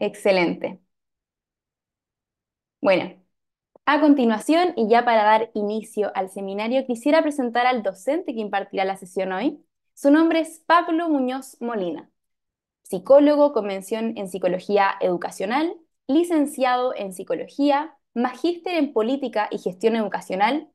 Excelente. Bueno, a continuación, y ya para dar inicio al seminario, quisiera presentar al docente que impartirá la sesión hoy. Su nombre es Pablo Muñoz Molina, psicólogo con mención en psicología educacional, licenciado en psicología, magíster en política y gestión educacional,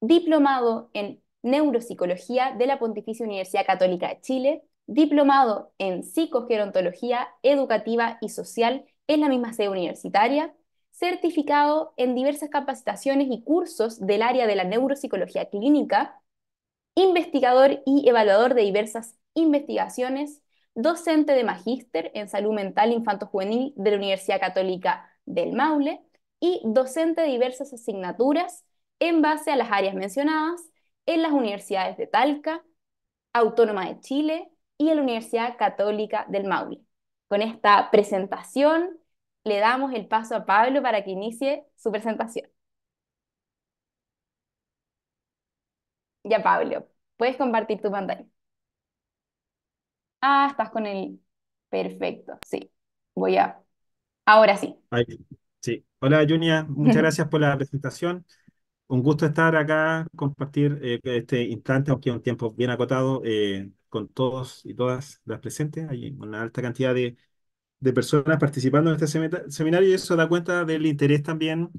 diplomado en neuropsicología de la Pontificia Universidad Católica de Chile diplomado en psicogerontología educativa y social en la misma sede universitaria, certificado en diversas capacitaciones y cursos del área de la neuropsicología clínica, investigador y evaluador de diversas investigaciones, docente de magíster en salud mental infanto-juvenil de la Universidad Católica del Maule y docente de diversas asignaturas en base a las áreas mencionadas en las universidades de Talca, Autónoma de Chile, y a la Universidad Católica del Maule. Con esta presentación le damos el paso a Pablo para que inicie su presentación. Ya, Pablo, puedes compartir tu pantalla. Ah, estás con el... Perfecto, sí. Voy a... Ahora sí. Sí. Hola, Junia. Muchas gracias por la presentación. Un gusto estar acá, compartir eh, este instante, aunque un tiempo bien acotado, eh, con todos y todas las presentes. Hay una alta cantidad de, de personas participando en este seminario y eso da cuenta del interés también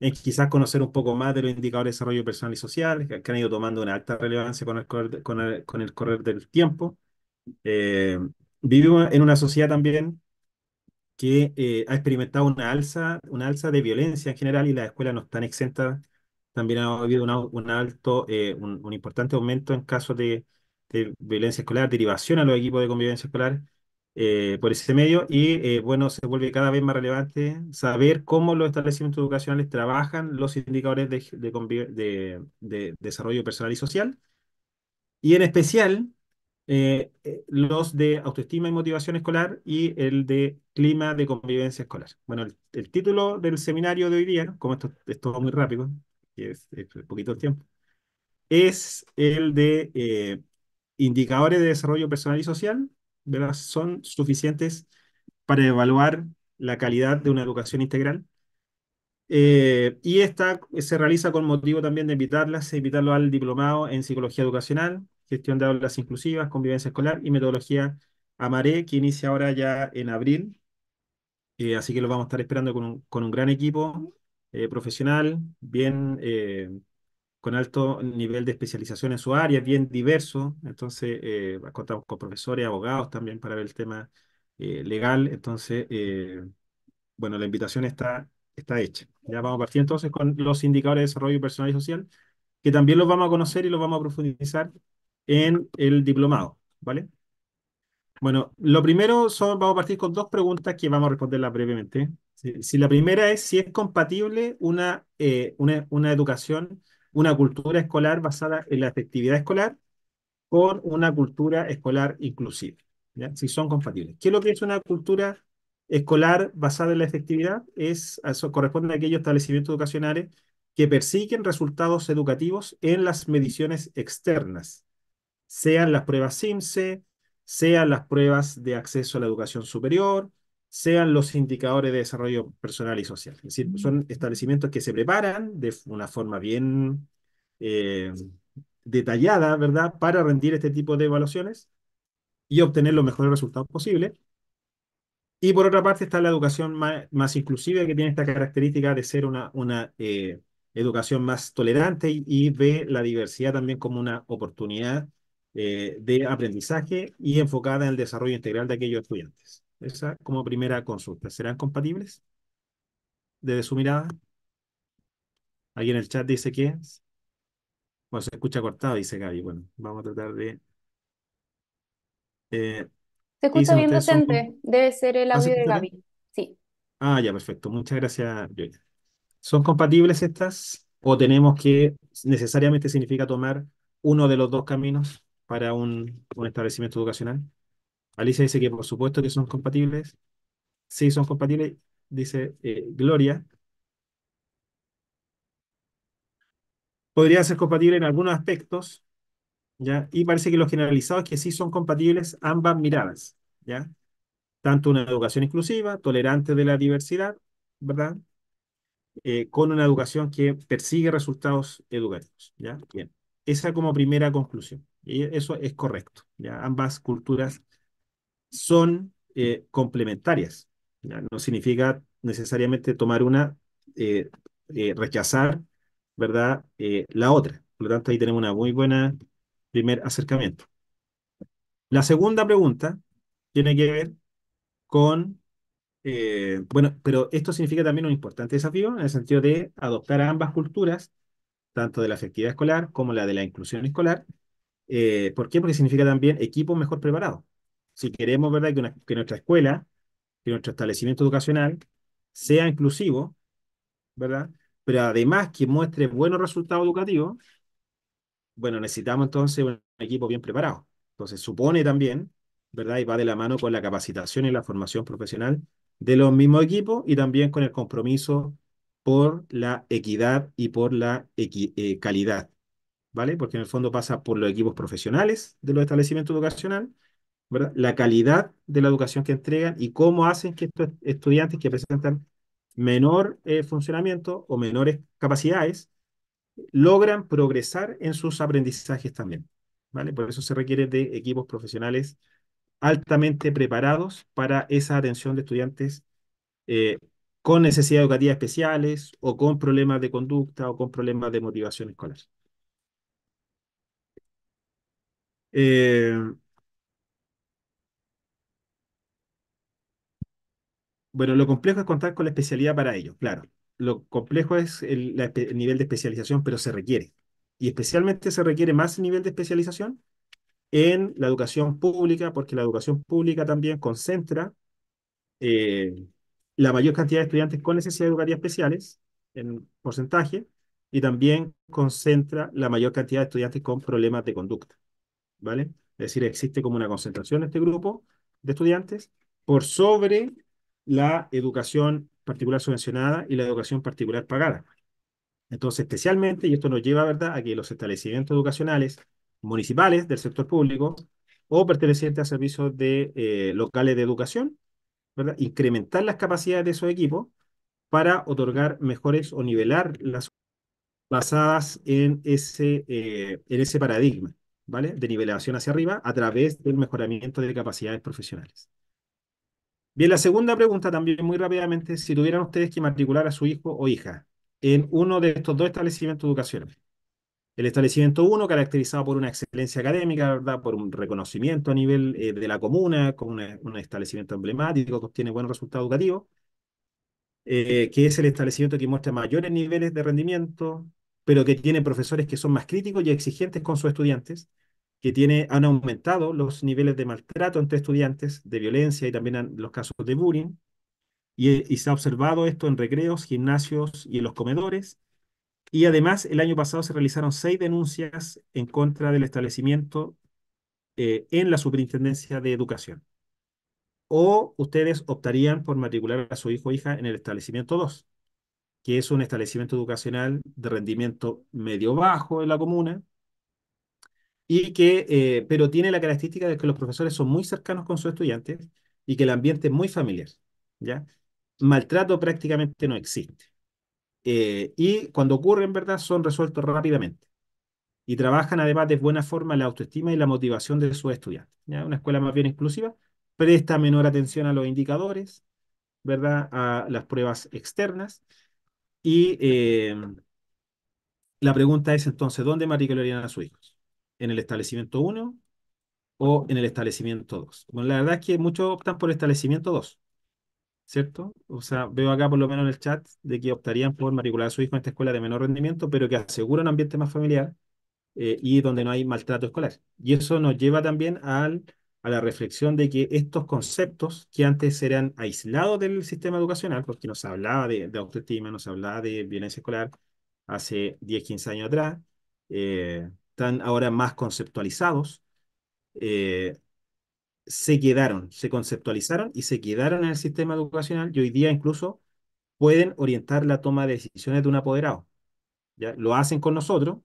en quizás conocer un poco más de los indicadores de desarrollo personal y social que, han ido tomando una alta relevancia con el correr, con el, con el correr del tiempo. Eh, vivimos en una sociedad también que eh, ha experimentado una alza, una alza de violencia en general y las escuelas no están exentas. También ha habido un alto, eh, un, un, importante aumento en casos de, de violencia escolar, derivación a los equipos de convivencia escolar eh, por ese medio. Y eh, bueno, se vuelve cada vez más relevante saber cómo los establecimientos educacionales trabajan los indicadores de, de, desarrollo personal y social. Y en especial eh, los de autoestima y motivación escolar y el de clima de convivencia escolar. Bueno, el, título del seminario de hoy día, como esto, es todo muy rápido, que es, poquito el tiempo, es el de indicadores de desarrollo personal y social ¿verdad? son suficientes para evaluar la calidad de una educación integral. Eh, y esta se realiza con motivo también de invitarlas, invitarlo al diplomado en psicología educacional, gestión de aulas inclusivas, convivencia escolar y metodología Amaré, que inicia ahora ya en abril. Eh, así que lo vamos a estar esperando con un, gran equipo eh, profesional, bien con alto nivel de especialización en su área, bien diverso. Entonces, eh, contamos con profesores, abogados también para ver el tema eh, legal. Entonces, eh, bueno, la invitación está, está hecha. Ya vamos a partir entonces con los indicadores de desarrollo personal y social, que también los vamos a conocer y los vamos a profundizar en el diplomado, ¿vale? Bueno, lo primero son, vamos a partir con dos preguntas que vamos a responderlas brevemente. Si, la primera es si es compatible una, una, una educación una cultura escolar basada en la efectividad escolar con una cultura escolar inclusiva, si son compatibles. ¿Qué es lo que es una cultura escolar basada en la efectividad? Es, eso corresponde a aquellos establecimientos educacionales que persiguen resultados educativos en las mediciones externas, sean las pruebas CIMSE, sean las pruebas de acceso a la educación superior, sean los indicadores de desarrollo personal y social. Es decir, son establecimientos que se preparan de una forma bien eh, detallada, ¿verdad?, para rendir este tipo de evaluaciones y obtener los mejores resultados posibles. Y por otra parte está la educación más, inclusiva, que tiene esta característica de ser una, una eh, educación más tolerante y, ve la diversidad también como una oportunidad eh, de aprendizaje y enfocada en el desarrollo integral de aquellos estudiantes. Esa como primera consulta. ¿Serán compatibles? Desde su mirada. alguien en el chat dice que... Bueno, se escucha cortado, dice Gaby. Bueno, vamos a tratar de... Eh, se escucha bien docente. Debe ser el ah, audio de Gaby. Sí. Ah, ya, perfecto. Muchas gracias, Julia ¿Son compatibles estas? ¿O tenemos que necesariamente significa tomar uno de los dos caminos para un, un establecimiento educacional? Alicia dice que por supuesto que son compatibles. Sí, son compatibles. Dice eh, Gloria. Podría ser compatible en algunos aspectos, ¿ya? Y parece que lo generalizados es que sí son compatibles ambas miradas, ¿ya? Tanto una educación inclusiva, tolerante de la diversidad, ¿verdad? Eh, con una educación que persigue resultados educativos, ¿ya? Bien. Esa como primera conclusión. Y eso es correcto, ¿ya? Ambas culturas son eh, complementarias. No significa necesariamente tomar una, eh, eh, rechazar, ¿verdad? la otra. Por lo tanto, ahí tenemos una muy buena primer acercamiento. La segunda pregunta tiene que ver con, bueno, pero esto significa también un importante desafío en el sentido de adoptar ambas culturas, tanto de la efectividad escolar como la de la inclusión escolar. ¿Por qué? Porque significa también equipo mejor preparado si queremos ¿verdad? Que, nuestra escuela, que nuestro establecimiento educacional sea inclusivo, ¿verdad? Pero además que muestre buenos resultados educativos, bueno, necesitamos entonces un equipo bien preparado. Entonces supone también, ¿verdad? Y va de la mano con la capacitación y la formación profesional de los mismos equipos y también con el compromiso por la equidad y por la eh, calidad, ¿vale? Porque en el fondo pasa por los equipos profesionales de los establecimientos educacionales la calidad de la educación que entregan y cómo hacen que estos estudiantes que presentan menor eh, funcionamiento o menores capacidades logran progresar en sus aprendizajes también. ¿vale? Por eso se requiere de equipos profesionales altamente preparados para esa atención de estudiantes eh, con necesidades educativas especiales o con problemas de conducta o con problemas de motivación escolar. Eh, Bueno, lo complejo es contar con la especialidad para ello, claro. Lo complejo es el, nivel de especialización, pero se requiere. Y especialmente se requiere más nivel de especialización en la educación pública, porque la educación pública también concentra eh, la mayor cantidad de estudiantes con necesidades educativas especiales en porcentaje y también concentra la mayor cantidad de estudiantes con problemas de conducta. ¿Vale? Es decir, existe como una concentración en este grupo de estudiantes por sobre la educación particular subvencionada y la educación particular pagada. Entonces, especialmente, y esto nos lleva ¿verdad? a que los establecimientos educacionales municipales del sector público o pertenecientes a servicios de, eh, locales de educación, ¿verdad? incrementar las capacidades de esos equipos para otorgar mejores o nivelar las basadas en ese, eh, en ese paradigma ¿vale? de nivelación hacia arriba a través del mejoramiento de capacidades profesionales. Bien, la segunda pregunta también muy rápidamente, si tuvieran ustedes que matricular a su hijo o hija en uno de estos dos establecimientos educacionales. El establecimiento 1, caracterizado por una excelencia académica, ¿verdad? por un reconocimiento a nivel eh, de la comuna, con un establecimiento emblemático que obtiene buenos resultados educativos, eh, que es el establecimiento que muestra mayores niveles de rendimiento, pero que tiene profesores que son más críticos y exigentes con sus estudiantes, que tiene, han aumentado los niveles de maltrato entre estudiantes, de violencia y también los casos de bullying. Eh, y, se ha observado esto en recreos, gimnasios y en los comedores. Y además, el año pasado se realizaron seis denuncias en contra del establecimiento eh, en la Superintendencia de Educación. O ustedes optarían por matricular a su hijo o hija en el establecimiento 2, que es un establecimiento educacional de rendimiento medio-bajo en la comuna, y que, eh, pero tiene la característica de que los profesores son muy cercanos con sus estudiantes y que el ambiente es muy familiar, ¿ya? Maltrato prácticamente no existe. Eh, y cuando ocurre, en verdad, son resueltos rápidamente. Y trabajan además de buena forma la autoestima y la motivación de sus estudiantes. ¿ya? Una escuela más bien exclusiva presta menor atención a los indicadores, ¿verdad? A las pruebas externas. Y eh, la pregunta es entonces, ¿dónde matricularían a sus hijos? en el establecimiento 1 o en el establecimiento 2. Bueno, la verdad es que muchos optan por el establecimiento 2, ¿cierto? O sea, veo acá por lo menos en el chat de que optarían por matricular a su hijo en esta escuela de menor rendimiento, pero que asegura un ambiente más familiar eh, y donde no hay maltrato escolar. Y eso nos lleva también al, a la reflexión de que estos conceptos que antes eran aislados del sistema educacional, porque nos hablaba de, autoestima, nos hablaba de violencia escolar hace 10, 15 años atrás, eh, están ahora más conceptualizados, eh, se quedaron, se conceptualizaron y se quedaron en el sistema educacional y hoy día incluso pueden orientar la toma de decisiones de un apoderado. ¿ya? Lo hacen con nosotros,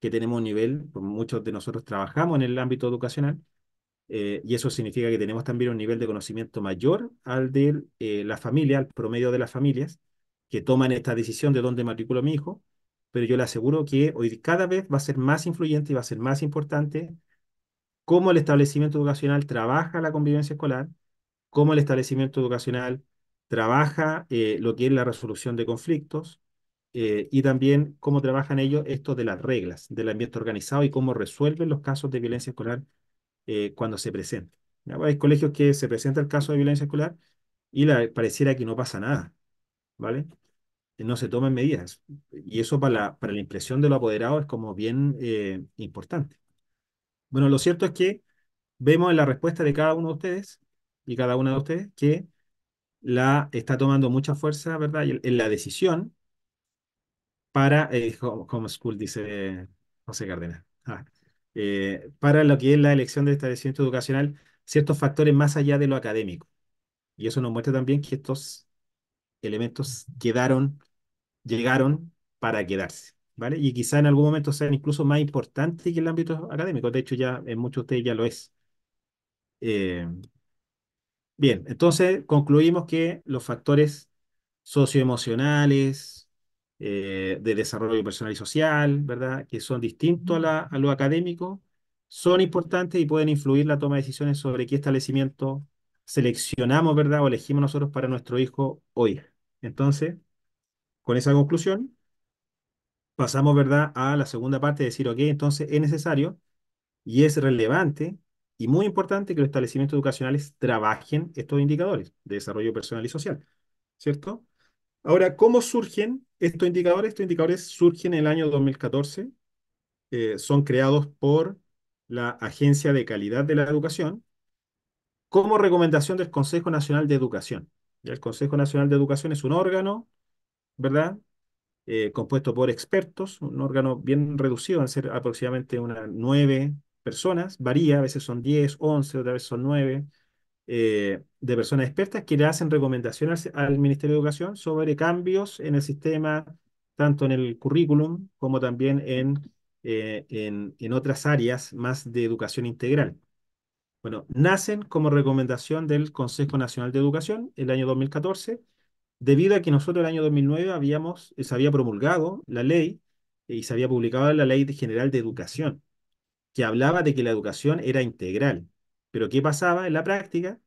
que tenemos un nivel, muchos de nosotros trabajamos en el ámbito educacional, eh, y eso significa que tenemos también un nivel de conocimiento mayor al de eh, la familia, al promedio de las familias que toman esta decisión de dónde matriculo a mi hijo, pero yo le aseguro que hoy cada vez va a ser más influyente y va a ser más importante cómo el establecimiento educacional trabaja la convivencia escolar, cómo el establecimiento educacional trabaja eh, lo que es la resolución de conflictos eh, y también cómo trabajan ellos esto de las reglas del ambiente organizado y cómo resuelven los casos de violencia escolar eh, cuando se presenta. Hay colegios que se presenta el caso de violencia escolar y pareciera que no pasa nada, ¿vale? Eh, no se tomen medidas. Y eso para la, para la impresión de lo apoderado es como bien eh, importante. Bueno, lo cierto es que vemos en la respuesta de cada uno de ustedes y cada una de ustedes que la está tomando mucha fuerza, ¿verdad? en la decisión para, como eh, School dice José Cárdenas, ah, para lo que es la elección del establecimiento educacional, ciertos factores más allá de lo académico. Y eso nos muestra también que estos elementos quedaron llegaron para quedarse, ¿vale? Y quizá en algún momento sean incluso más importantes que el ámbito académico, de hecho ya en muchos de ustedes ya lo es. Eh, bien, entonces concluimos que los factores socioemocionales, eh, de desarrollo personal y social, ¿verdad? Que son distintos a, a lo académico, son importantes y pueden influir la toma de decisiones sobre qué establecimiento seleccionamos, ¿verdad? O elegimos nosotros para nuestro hijo hoy. Entonces, con esa conclusión, pasamos, ¿verdad?, a la segunda parte de decir, ok, entonces es necesario y es relevante y muy importante que los establecimientos educacionales trabajen estos indicadores de desarrollo personal y social, ¿cierto? Ahora, ¿cómo surgen estos indicadores? Estos indicadores surgen en el año 2014, eh, son creados por la Agencia de Calidad de la Educación como recomendación del Consejo Nacional de Educación. el Consejo Nacional de Educación es un órgano ¿verdad? Eh, compuesto por expertos, un órgano bien reducido, en a ser aproximadamente unas nueve personas, varía, a veces son diez, once, otra vez son nueve, eh, de personas expertas que le hacen recomendaciones al, Ministerio de Educación sobre cambios en el sistema, tanto en el currículum como también en, eh, en, en otras áreas más de educación integral. Bueno, nacen como recomendación del Consejo Nacional de Educación el año 2014 debido a que nosotros el año 2009 habíamos, eh, se había promulgado la ley eh, y se había publicado la Ley General de Educación, que hablaba de que la educación era integral. Pero ¿qué pasaba en la práctica?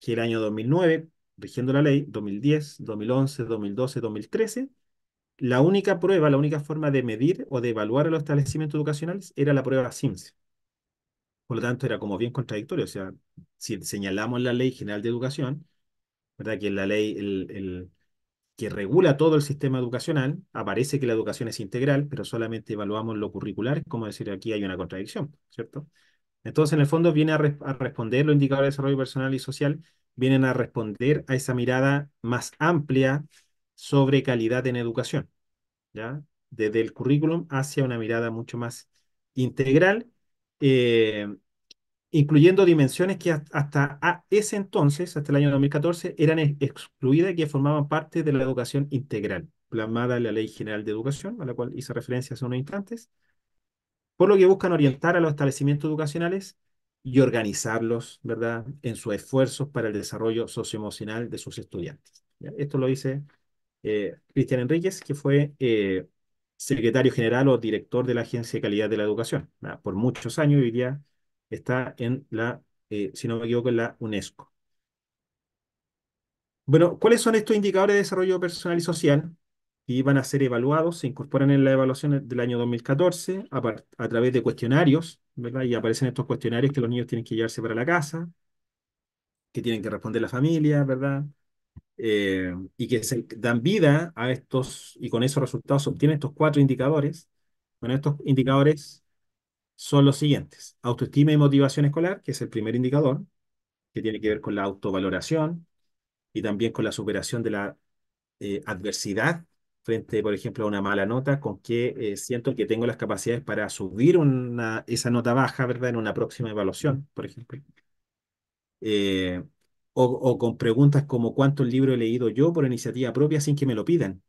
Que el año 2009, rigiendo la ley, 2010, 2011, 2012, 2013, la única prueba, la única forma de medir o de evaluar a los establecimientos educacionales era la prueba SIMS. Por lo tanto, era como bien contradictorio. O sea, si señalamos la Ley General de Educación, ¿verdad? Que la ley el, que regula todo el sistema educacional aparece que la educación es integral, pero solamente evaluamos lo curricular, como decir, aquí hay una contradicción, ¿cierto? Entonces, en el fondo, viene a, responder los indicadores de desarrollo personal y social, vienen a responder a esa mirada más amplia sobre calidad en educación, ¿ya? Desde el currículum hacia una mirada mucho más integral eh, incluyendo dimensiones que hasta ese entonces, hasta el año 2014, eran excluidas y que formaban parte de la educación integral, plasmada en la Ley General de Educación, a la cual hice referencia hace unos instantes, por lo que buscan orientar a los establecimientos educacionales y organizarlos, ¿verdad?, en sus esfuerzos para el desarrollo socioemocional de sus estudiantes. Esto lo dice eh, Cristian Enríquez, que fue eh, secretario general o director de la Agencia de Calidad de la Educación, por muchos años, diría, está en la, eh, si no me equivoco, en la UNESCO. Bueno, ¿cuáles son estos indicadores de desarrollo personal y social? Y van a ser evaluados, se incorporan en la evaluación del año 2014 a, través de cuestionarios, ¿verdad? Y aparecen estos cuestionarios que los niños tienen que llevarse para la casa, que tienen que responder la familia, ¿verdad? Eh, y que se dan vida a estos, y con esos resultados se obtienen estos cuatro indicadores. Bueno, estos indicadores son los siguientes. Autoestima y motivación escolar, que es el primer indicador, que tiene que ver con la autovaloración y también con la superación de la eh, adversidad frente, por ejemplo, a una mala nota, con que eh, siento que tengo las capacidades para subir una, esa nota baja, ¿verdad?, en una próxima evaluación, por ejemplo. Eh, o, con preguntas como ¿cuánto libro he leído yo por iniciativa propia sin que me lo pidan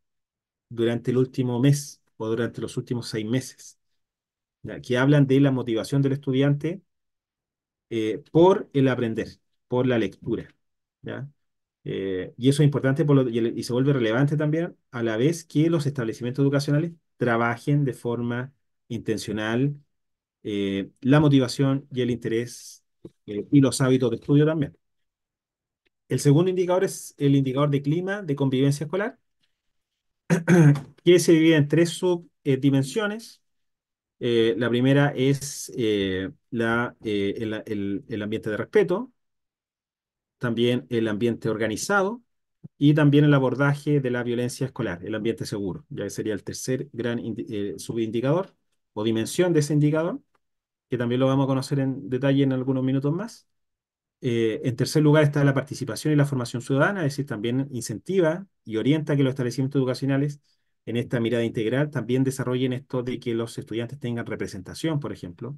durante el último mes o durante los últimos seis meses que hablan de la motivación del estudiante eh, por el aprender, por la lectura. Eh, y eso es importante y, se vuelve relevante también a la vez que los establecimientos educacionales trabajen de forma intencional eh, la motivación y el interés y los hábitos de estudio también. El segundo indicador es el indicador de clima de convivencia escolar, que se divide en tres subdimensiones eh, la primera es eh, eh, el, el, ambiente de respeto, también el ambiente organizado y también el abordaje de la violencia escolar, el ambiente seguro, ya que sería el tercer gran subindicador o dimensión de ese indicador, que también lo vamos a conocer en detalle en algunos minutos más. en tercer lugar está la participación y la formación ciudadana, es decir, también incentiva y orienta que los establecimientos educacionales en esta mirada integral, también desarrollen esto de que los estudiantes tengan representación, por ejemplo,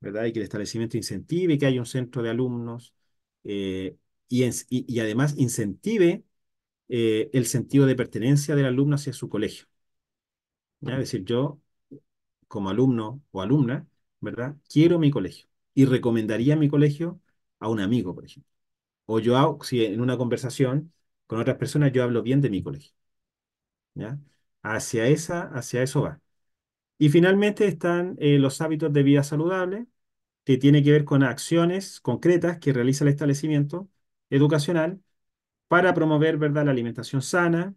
¿verdad? Y que el establecimiento incentive que haya un centro de alumnos eh, y, y, además incentive eh, el sentido de pertenencia del alumno hacia su colegio. ¿ya? Es decir, yo como alumno o alumna, ¿verdad? Quiero mi colegio y recomendaría mi colegio a un amigo, por ejemplo. O yo, hago, si en una conversación con otras personas yo hablo bien de mi colegio. ¿ya? Hacia, esa, hacia eso va. Y finalmente están eh, los hábitos de vida saludable, que tiene que ver con acciones concretas que realiza el establecimiento educacional para promover ¿verdad? la alimentación sana,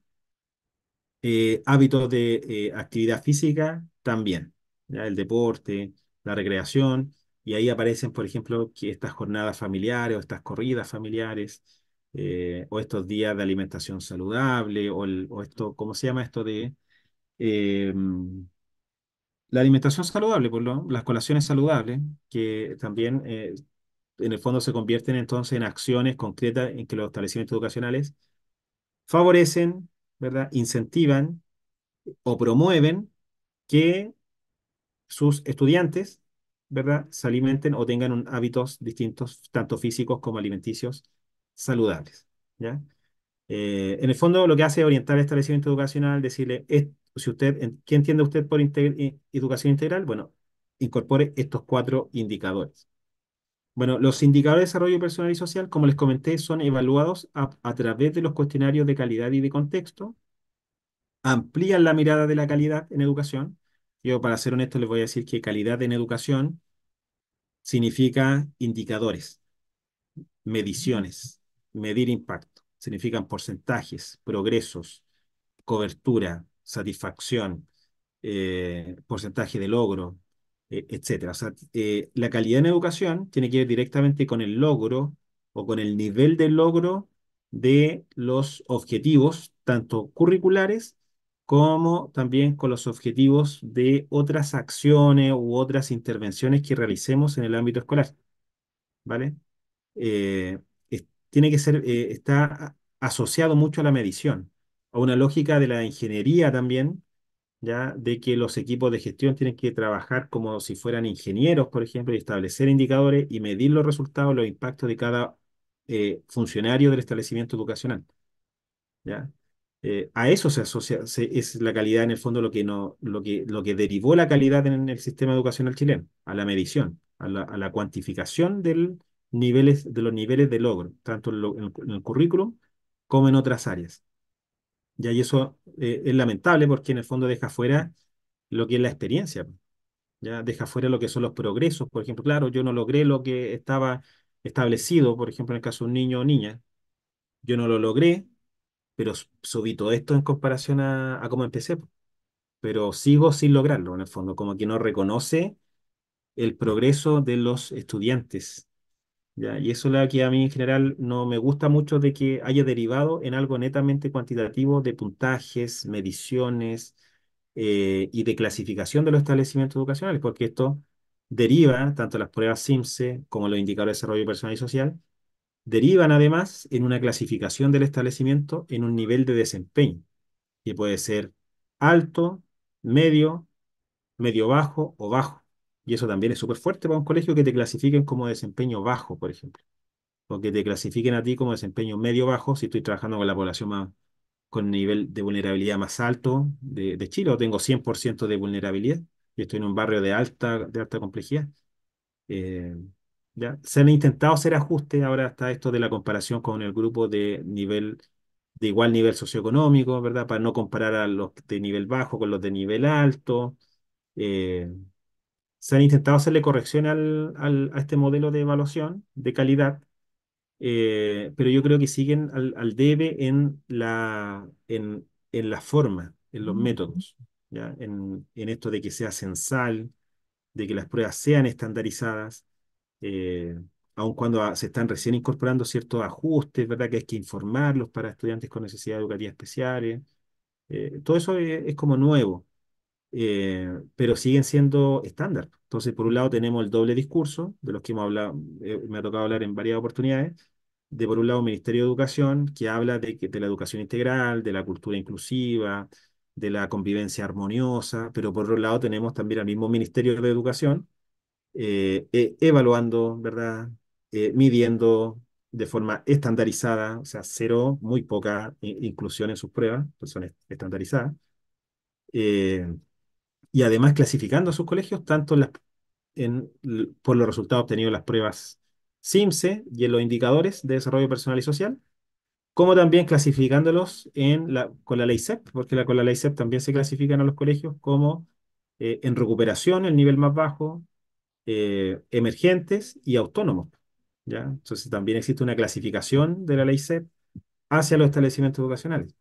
eh, hábitos de eh, actividad física también, el deporte, la recreación, y ahí aparecen, por ejemplo, estas jornadas familiares o estas corridas familiares, o estos días de alimentación saludable, o, o, esto, ¿cómo se llama esto de Em, la alimentación saludable, por las colaciones saludables, que también eh, en el fondo se convierten entonces en acciones concretas en que los establecimientos educacionales favorecen, ¿verdad? incentivan o promueven que sus estudiantes ¿verdad? se alimenten o tengan hábitos distintos, tanto físicos como alimenticios, saludables. ¿ya? Eh, en el fondo lo que hace es orientar el establecimiento educacional, decirle, usted, ¿qué entiende usted por educación integral? Bueno, incorpore estos cuatro indicadores. Bueno, los indicadores de desarrollo personal y social, como les comenté, son evaluados a, través de los cuestionarios de calidad y de contexto, amplían la mirada de la calidad en educación. Yo, para ser honesto, les voy a decir que calidad en educación significa indicadores, mediciones, medir impacto, significan porcentajes, progresos, cobertura, satisfacción, eh, porcentaje de logro, eh, etcétera. Eh, la calidad en educación tiene que ver directamente con el logro o con el nivel de logro de los objetivos, tanto curriculares como también con los objetivos de otras acciones u otras intervenciones que realicemos en el ámbito escolar. ¿Vale? tiene que ser, está asociado mucho a la medición a una lógica de la ingeniería también, ¿ya? de que los equipos de gestión tienen que trabajar como si fueran ingenieros, por ejemplo, y establecer indicadores y medir los resultados, los impactos de cada eh, funcionario del establecimiento educacional. ¿ya? Eh, a eso se asocia, es la calidad en el fondo lo que, no, lo que, lo que derivó la calidad en el sistema educacional chileno, a la medición, a la, cuantificación del niveles, de los niveles de logro, tanto en, el, en el currículum como en otras áreas. ¿ya? Y eso eh, es lamentable porque en el fondo deja fuera lo que es la experiencia, ¿ya? Deja fuera lo que son los progresos, por ejemplo, claro, yo no logré lo que estaba establecido, por ejemplo, en el caso de un niño o niña, yo no lo logré, pero subí todo esto en comparación a, a cómo empecé, pero sigo sin lograrlo en el fondo, como que no reconoce el progreso de los estudiantes, y eso es lo que a mí en general no me gusta mucho de que haya derivado en algo netamente cuantitativo de puntajes, mediciones eh, y de clasificación de los establecimientos educacionales, porque esto deriva, tanto las pruebas SIMSE como los indicadores de desarrollo personal y social, derivan además en una clasificación del establecimiento en un nivel de desempeño, que puede ser alto, medio, medio bajo o bajo. Y eso también es súper fuerte para un colegio que te clasifiquen como desempeño bajo, por ejemplo. O que te clasifiquen a ti como desempeño medio bajo si estoy trabajando con la población más, con nivel de vulnerabilidad más alto de, de Chile, o tengo 100% de vulnerabilidad, y estoy en un barrio de alta, de alta complejidad. Eh, ¿ya? Se han intentado hacer ajustes, ahora está esto de la comparación con el grupo de nivel de igual nivel socioeconómico, ¿verdad? Para no comparar a los de nivel bajo con los de nivel alto. Eh, se han intentado hacerle correcciones a este modelo de evaluación de calidad, eh, pero yo creo que siguen al, debe en la, en, la forma, en los métodos, ¿ya? En, esto de que sea censal, de que las pruebas sean estandarizadas, eh, aun cuando se están recién incorporando ciertos ajustes, ¿verdad? Que hay que informarlos para estudiantes con necesidad de especiales. especial eh, todo eso es como nuevo. Eh, pero siguen siendo estándar. Entonces, por un lado tenemos el doble discurso, de los que hemos hablado, eh, me ha tocado hablar en varias oportunidades, de por un lado Ministerio de Educación, que habla de, de la educación integral, de la cultura inclusiva, de la convivencia armoniosa, pero por otro lado tenemos también al mismo Ministerio de Educación eh, e-, evaluando, ¿verdad? midiendo de forma estandarizada, o sea, cero, muy poca inclusión en sus pruebas, pues son estandarizadas estandarizadas y además clasificando a sus colegios tanto en las, por los resultados obtenidos en las pruebas CIMSE y en los indicadores de desarrollo personal y social, como también clasificándolos en la, con la ley SEP porque la, con la ley CEP también se clasifican a los colegios como eh, en recuperación, el nivel más bajo, eh, emergentes y autónomos. ¿ya? Entonces también existe una clasificación de la ley CEP hacia los establecimientos educacionales.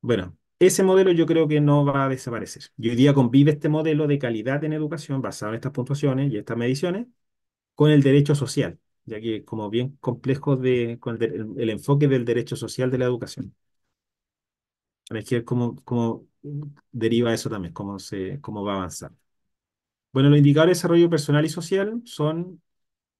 Bueno, ese modelo yo creo que no va a desaparecer. Y hoy día convive este modelo de calidad en educación basado en estas puntuaciones y estas mediciones con el derecho social, ya que como bien complejo de, con el, enfoque del derecho social de la educación. Es que cómo, cómo deriva eso también, cómo, se, cómo va a avanzar. Bueno, los indicadores de desarrollo personal y social son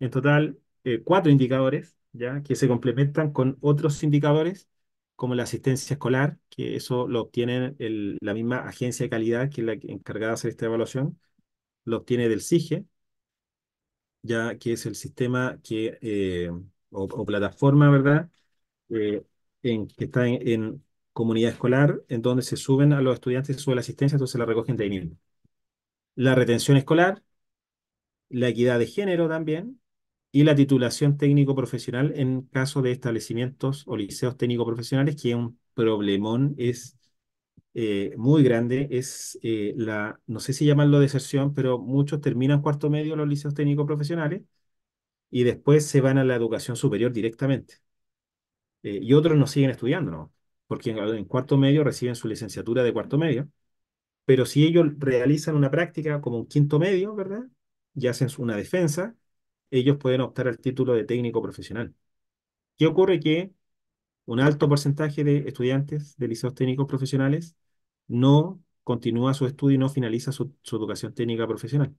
en total eh, cuatro indicadores, ya que se complementan con otros indicadores como la asistencia escolar, que eso lo obtiene la misma agencia de calidad que es la encargada de hacer esta evaluación, lo obtiene del SIGE, ya que es el sistema que, eh, o, plataforma, ¿verdad?, eh, en, que está en, comunidad escolar, en donde se suben a los estudiantes, se sube la asistencia, entonces la recogen de ahí mismo. La retención escolar, la equidad de género también, y la titulación técnico profesional en caso de establecimientos o liceos técnico profesionales, que es un problemón, es eh, muy grande, es eh, la, no sé si llamarlo deserción, pero muchos terminan cuarto medio los liceos técnico profesionales y después se van a la educación superior directamente. Eh, y otros no siguen estudiando, ¿no? Porque en, cuarto medio reciben su licenciatura de cuarto medio, pero si ellos realizan una práctica como un quinto medio, ¿verdad? Y hacen una defensa, ellos pueden optar al título de técnico profesional. ¿Qué ocurre? Que un alto porcentaje de estudiantes de liceos técnicos profesionales no continúa su estudio y no finaliza su, educación técnica profesional.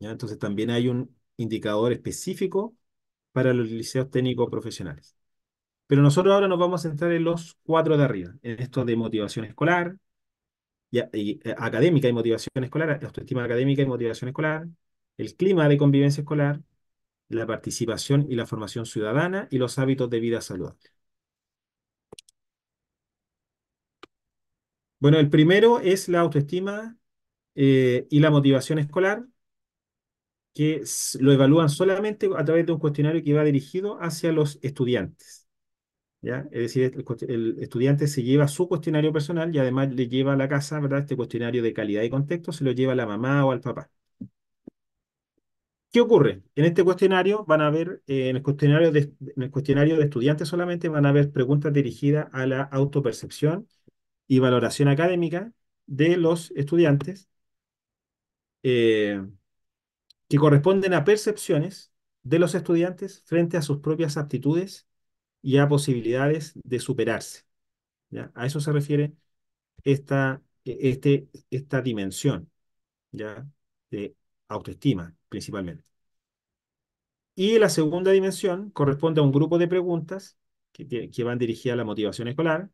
Entonces también hay un indicador específico para los liceos técnicos profesionales. Pero nosotros ahora nos vamos a centrar en los cuatro de arriba, en estos de motivación escolar, y, eh, académica y motivación escolar, autoestima académica y motivación escolar, el clima de convivencia escolar, la participación y la formación ciudadana y los hábitos de vida saludable. Bueno, el primero es la autoestima eh, y la motivación escolar, que lo evalúan solamente a través de un cuestionario que va dirigido hacia los estudiantes. ¿ya? Es decir, este el, estudiante se lleva su cuestionario personal y además le lleva a la casa ¿verdad? este cuestionario de calidad y contexto, se lo lleva a la mamá o al papá. ¿Qué ocurre? En este cuestionario van a ver, eh, en, el cuestionario de, en el cuestionario de estudiantes solamente van a haber preguntas dirigidas a la autopercepción y valoración académica de los estudiantes eh, que corresponden a percepciones de los estudiantes frente a sus propias aptitudes y a posibilidades de superarse. ¿ya? A eso se refiere esta, e, este, esta dimensión ¿ya? de autoestima, principalmente. Y la segunda dimensión corresponde a un grupo de preguntas que, van dirigidas a la motivación escolar,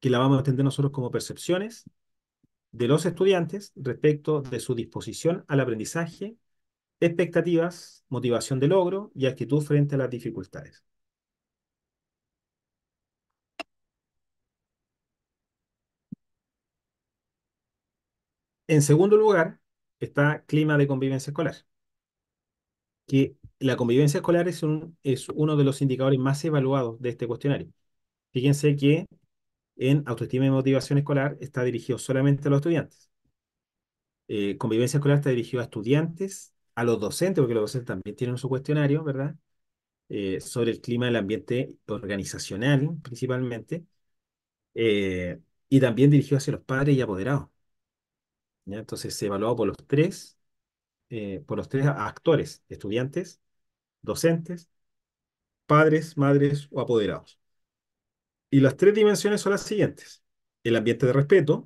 que la vamos a entender nosotros como percepciones de los estudiantes respecto de su disposición al aprendizaje, expectativas, motivación de logro y actitud frente a las dificultades. En segundo lugar, está clima de convivencia escolar. Que la convivencia escolar es, uno de los indicadores más evaluados de este cuestionario. Fíjense que en autoestima y motivación escolar está dirigido solamente a los estudiantes. Eh, convivencia escolar está dirigido a estudiantes, a los docentes, porque los docentes también tienen su cuestionario, ¿verdad? Eh, sobre el clima del ambiente organizacional, principalmente. Eh, y también dirigido hacia los padres y apoderados. Entonces se evalúa por los tres, eh, por los tres actores, estudiantes, docentes, padres, madres o apoderados. Y las tres dimensiones son las siguientes. El ambiente de respeto,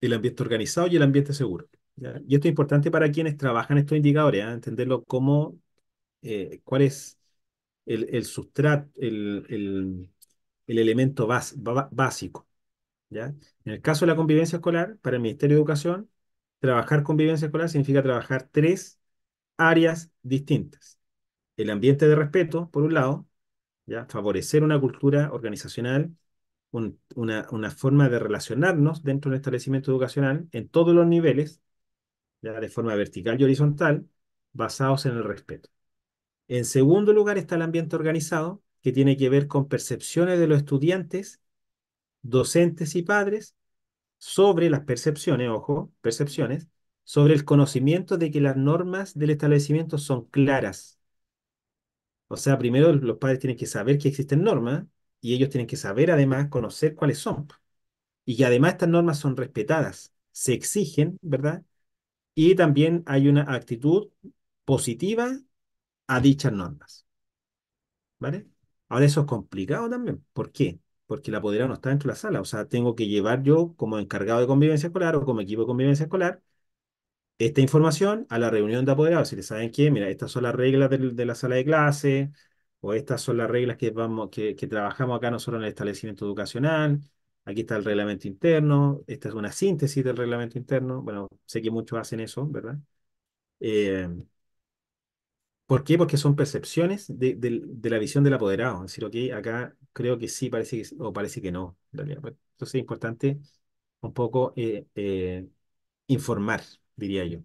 el ambiente organizado y el ambiente seguro. Y esto es importante para quienes trabajan estos indicadores, ¿ah? entenderlo como eh, cuál es el, sustrato el, elemento básico. En el caso de la convivencia escolar, para el Ministerio de Educación, trabajar convivencia escolar significa trabajar tres áreas distintas. El ambiente de respeto, por un lado, ¿ya? favorecer una cultura organizacional, una, forma de relacionarnos dentro del establecimiento educacional en todos los niveles, de forma vertical y horizontal, basados en el respeto. En segundo lugar está el ambiente organizado, que tiene que ver con percepciones de los estudiantes docentes y padres sobre las percepciones, ojo, percepciones, sobre el conocimiento de que las normas del establecimiento son claras. O sea, primero los padres tienen que saber que existen normas y ellos tienen que saber además conocer cuáles son. Y que además estas normas son respetadas, se exigen, ¿verdad? Y también hay una actitud positiva a dichas normas. ¿Vale? Ahora eso es complicado también. ¿Por qué? porque el apoderado no está dentro de la sala. O sea, tengo que llevar yo como encargado de convivencia escolar o como equipo de convivencia escolar esta información a la reunión de apoderados. Si le saben que, mira, estas son las reglas de, la sala de clase o estas son las reglas que, vamos, que, trabajamos acá nosotros en el establecimiento educacional. Aquí está el reglamento interno. Esta es una síntesis del reglamento interno. Bueno, sé que muchos hacen eso, ¿verdad? Eh, ¿Por qué? Porque son percepciones de, la visión del apoderado. Es decir, ok, acá creo que sí, parece o parece que no. Entonces es importante un poco eh, eh, informar, diría yo.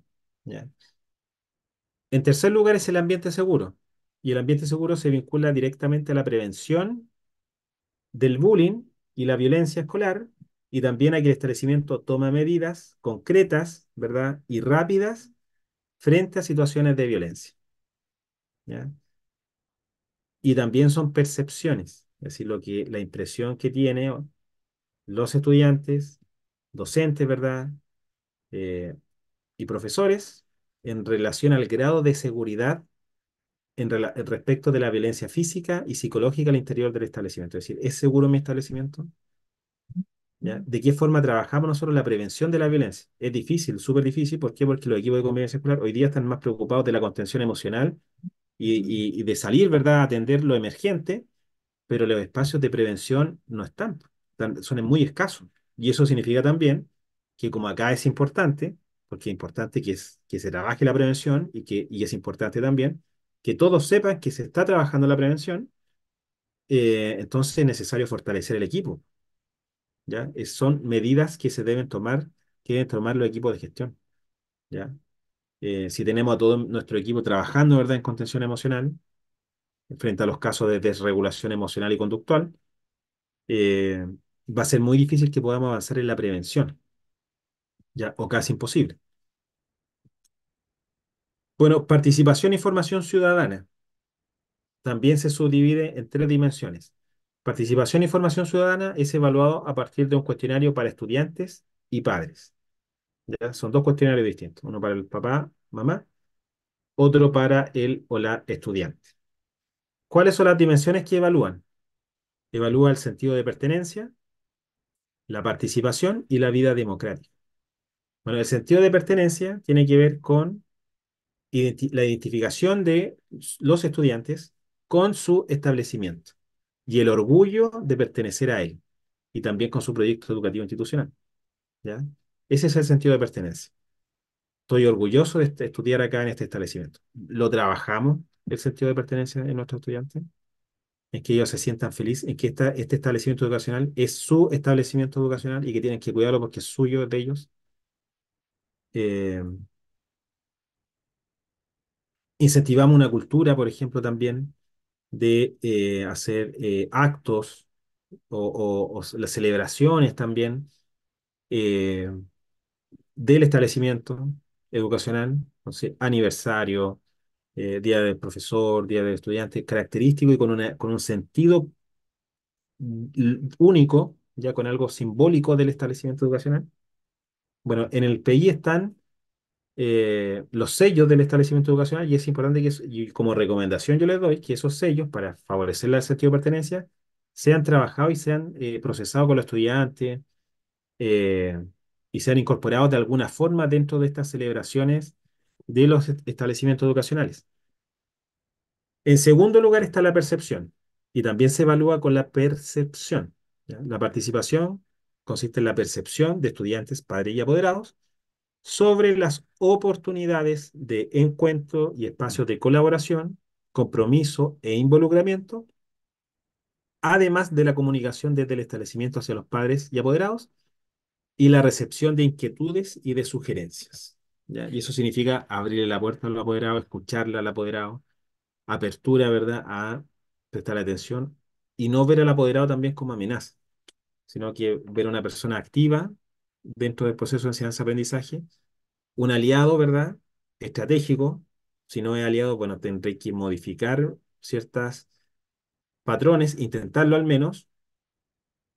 En tercer lugar es el ambiente seguro. Y el ambiente seguro se vincula directamente a la prevención del bullying y la violencia escolar y también a que el establecimiento toma medidas concretas, ¿verdad? Y rápidas frente a situaciones de violencia. ¿ya? Y también son percepciones, es decir, lo que, la impresión que tienen los estudiantes, docentes, ¿verdad? Eh, y profesores en relación al grado de seguridad en respecto de la violencia física y psicológica al interior del establecimiento. Es decir, ¿es seguro mi establecimiento? ¿De qué forma trabajamos nosotros la prevención de la violencia? Es difícil, súper difícil. ¿Por qué? Porque los equipos de convivencia escolar hoy día están más preocupados de la contención emocional y, de salir, ¿verdad?, a atender lo emergente, pero los espacios de prevención no están, son muy escasos. Y eso significa también que como acá es importante, porque es importante que, se trabaje la prevención y, que, es importante también que todos sepan que se está trabajando la prevención, eh, entonces es necesario fortalecer el equipo. ¿ya? son medidas que se deben tomar, que deben tomar los equipos de gestión. ¿ya? Eh, si tenemos a todo nuestro equipo trabajando ¿verdad? en contención emocional, frente a los casos de desregulación emocional y conductual, eh, va a ser muy difícil que podamos avanzar en la prevención, ya, o casi imposible. Bueno, participación y formación ciudadana también se subdivide en tres dimensiones. Participación y formación ciudadana es evaluado a partir de un cuestionario para estudiantes y padres. Son dos cuestionarios distintos, uno para el papá, mamá, otro para el o la estudiante. ¿Cuáles son las dimensiones que evalúan? Evalúa el sentido de pertenencia, la participación y la vida democrática. Bueno, el sentido de pertenencia tiene que ver con la identificación de los estudiantes con su establecimiento y el orgullo de pertenecer a él y también con su proyecto educativo institucional. ¿ya? Ese es el sentido de pertenencia. Estoy orgulloso de estudiar acá en este establecimiento. ¿Lo trabajamos el sentido de pertenencia en nuestros estudiantes? ¿En que ellos se sientan felices? ¿En que este establecimiento educacional es su establecimiento educacional y que tienen que cuidarlo porque es suyo, de ellos? Em, incentivamos una cultura, por ejemplo, también de eh, hacer eh, actos o, las celebraciones también, em, del establecimiento educacional, aniversario, eh, día del profesor, día del estudiante, característico y con, con un sentido mm, único, ya con algo simbólico del establecimiento educacional. Bueno, en el PI están eh, los sellos del establecimiento educacional y es importante que, y como recomendación yo les doy, que esos sellos, para favorecer el sentido de pertenencia, sean trabajados y sean eh, procesados con los estudiantes y han incorporado de alguna forma dentro de estas celebraciones de los establecimientos educacionales. En segundo lugar está la percepción y también se evalúa con la percepción. La participación consiste en la percepción de estudiantes, padres y apoderados sobre las oportunidades de encuentro y espacios de colaboración, compromiso e involucramiento, además de la comunicación desde el establecimiento hacia los padres y apoderados y la recepción de inquietudes y de sugerencias. ¿ya? Y eso significa abrirle la puerta al apoderado, escucharle al apoderado, apertura, ¿verdad?, a prestar atención y no ver al apoderado también como amenaza, sino que ver a una persona activa dentro del proceso de enseñanza-aprendizaje, un aliado, ¿verdad?, estratégico. Si no es aliado, bueno, tendré que modificar ciertas patrones, intentarlo al menos,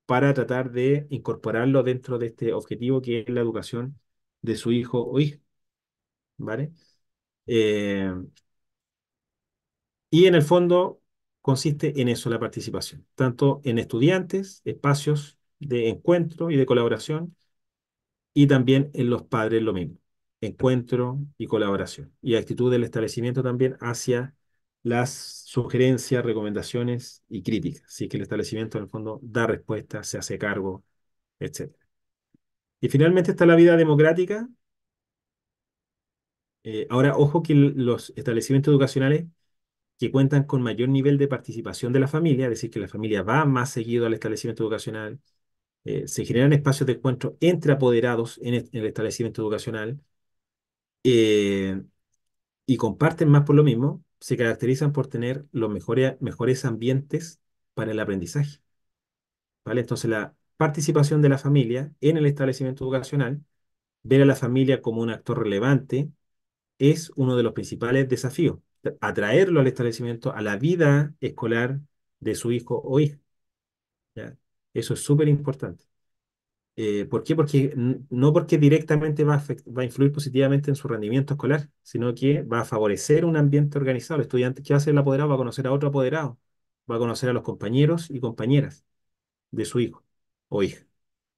para tratar de incorporarlo dentro de este objetivo que es la educación de su hijo o hija. ¿Vale? Eh, y en el fondo consiste en eso la participación, tanto en estudiantes, espacios de encuentro y de colaboración, y también en los padres lo mismo, encuentro y colaboración, y actitud del establecimiento también hacia las sugerencias, recomendaciones y críticas. Así que el establecimiento en el fondo da respuesta, se hace cargo, etc. Y finalmente está la vida democrática. Eh, ahora, ojo que los establecimientos educacionales que cuentan con mayor nivel de participación de la familia, es decir, que la familia va más seguido al establecimiento educacional, eh, se generan espacios de encuentro entre apoderados en, el, establecimiento educacional eh, y comparten más por lo mismo, se caracterizan por tener los mejores, mejores ambientes para el aprendizaje. ¿vale? Entonces, la participación de la familia en el establecimiento educacional, ver a la familia como un actor relevante, es uno de los principales desafíos, atraerlo al establecimiento, a la vida escolar de su hijo o hija. Eso es súper importante. Eh, ¿Por qué? Porque no porque directamente va a, influir positivamente en su rendimiento escolar, sino que va a favorecer un ambiente organizado. El estudiante que va a ser el apoderado va a conocer a otro apoderado, va a conocer a los compañeros y compañeras de su hijo o hija,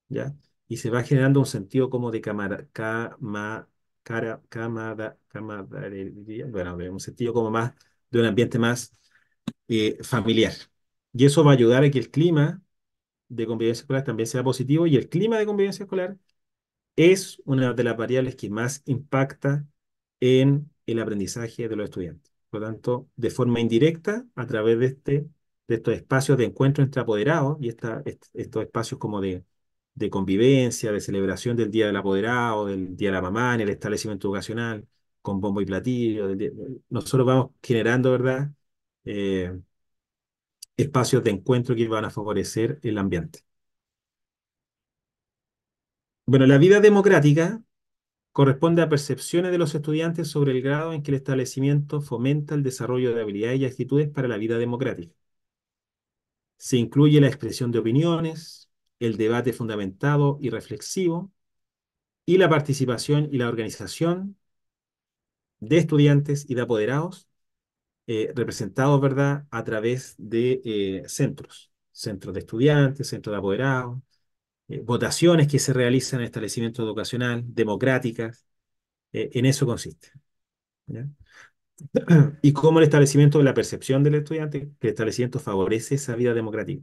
¿ya? Y se va generando un sentido como de cámara, cama, cara, camaradería, bueno, un sentido como más, de un ambiente más eh, familiar. Y eso va a ayudar a que el clima de convivencia escolar también sea positivo y el clima de convivencia escolar es una de las variables que más impacta en el aprendizaje de los estudiantes. Por lo tanto, de forma indirecta, a través de, este, de estos espacios de encuentro entre apoderados y esta, estos espacios como de, convivencia, de celebración del Día del Apoderado, del Día de la Mamá, en el establecimiento educacional, con bombo y platillo. Nosotros vamos generando, ¿verdad? Eh, espacios de encuentro que van a favorecer el ambiente. Bueno, la vida democrática corresponde a percepciones de los estudiantes sobre el grado en que el establecimiento fomenta el desarrollo de habilidades y actitudes para la vida democrática. Se incluye la expresión de opiniones, el debate fundamentado y reflexivo, y la participación y la organización de estudiantes y de apoderados eh, representados, ¿verdad?, a través de eh, centros, centros de estudiantes, centros de apoderados, eh, votaciones que se realizan en establecimientos educacional, democráticas, en eso consiste. Y cómo el establecimiento de la percepción del estudiante, que el establecimiento favorece esa vida democrática,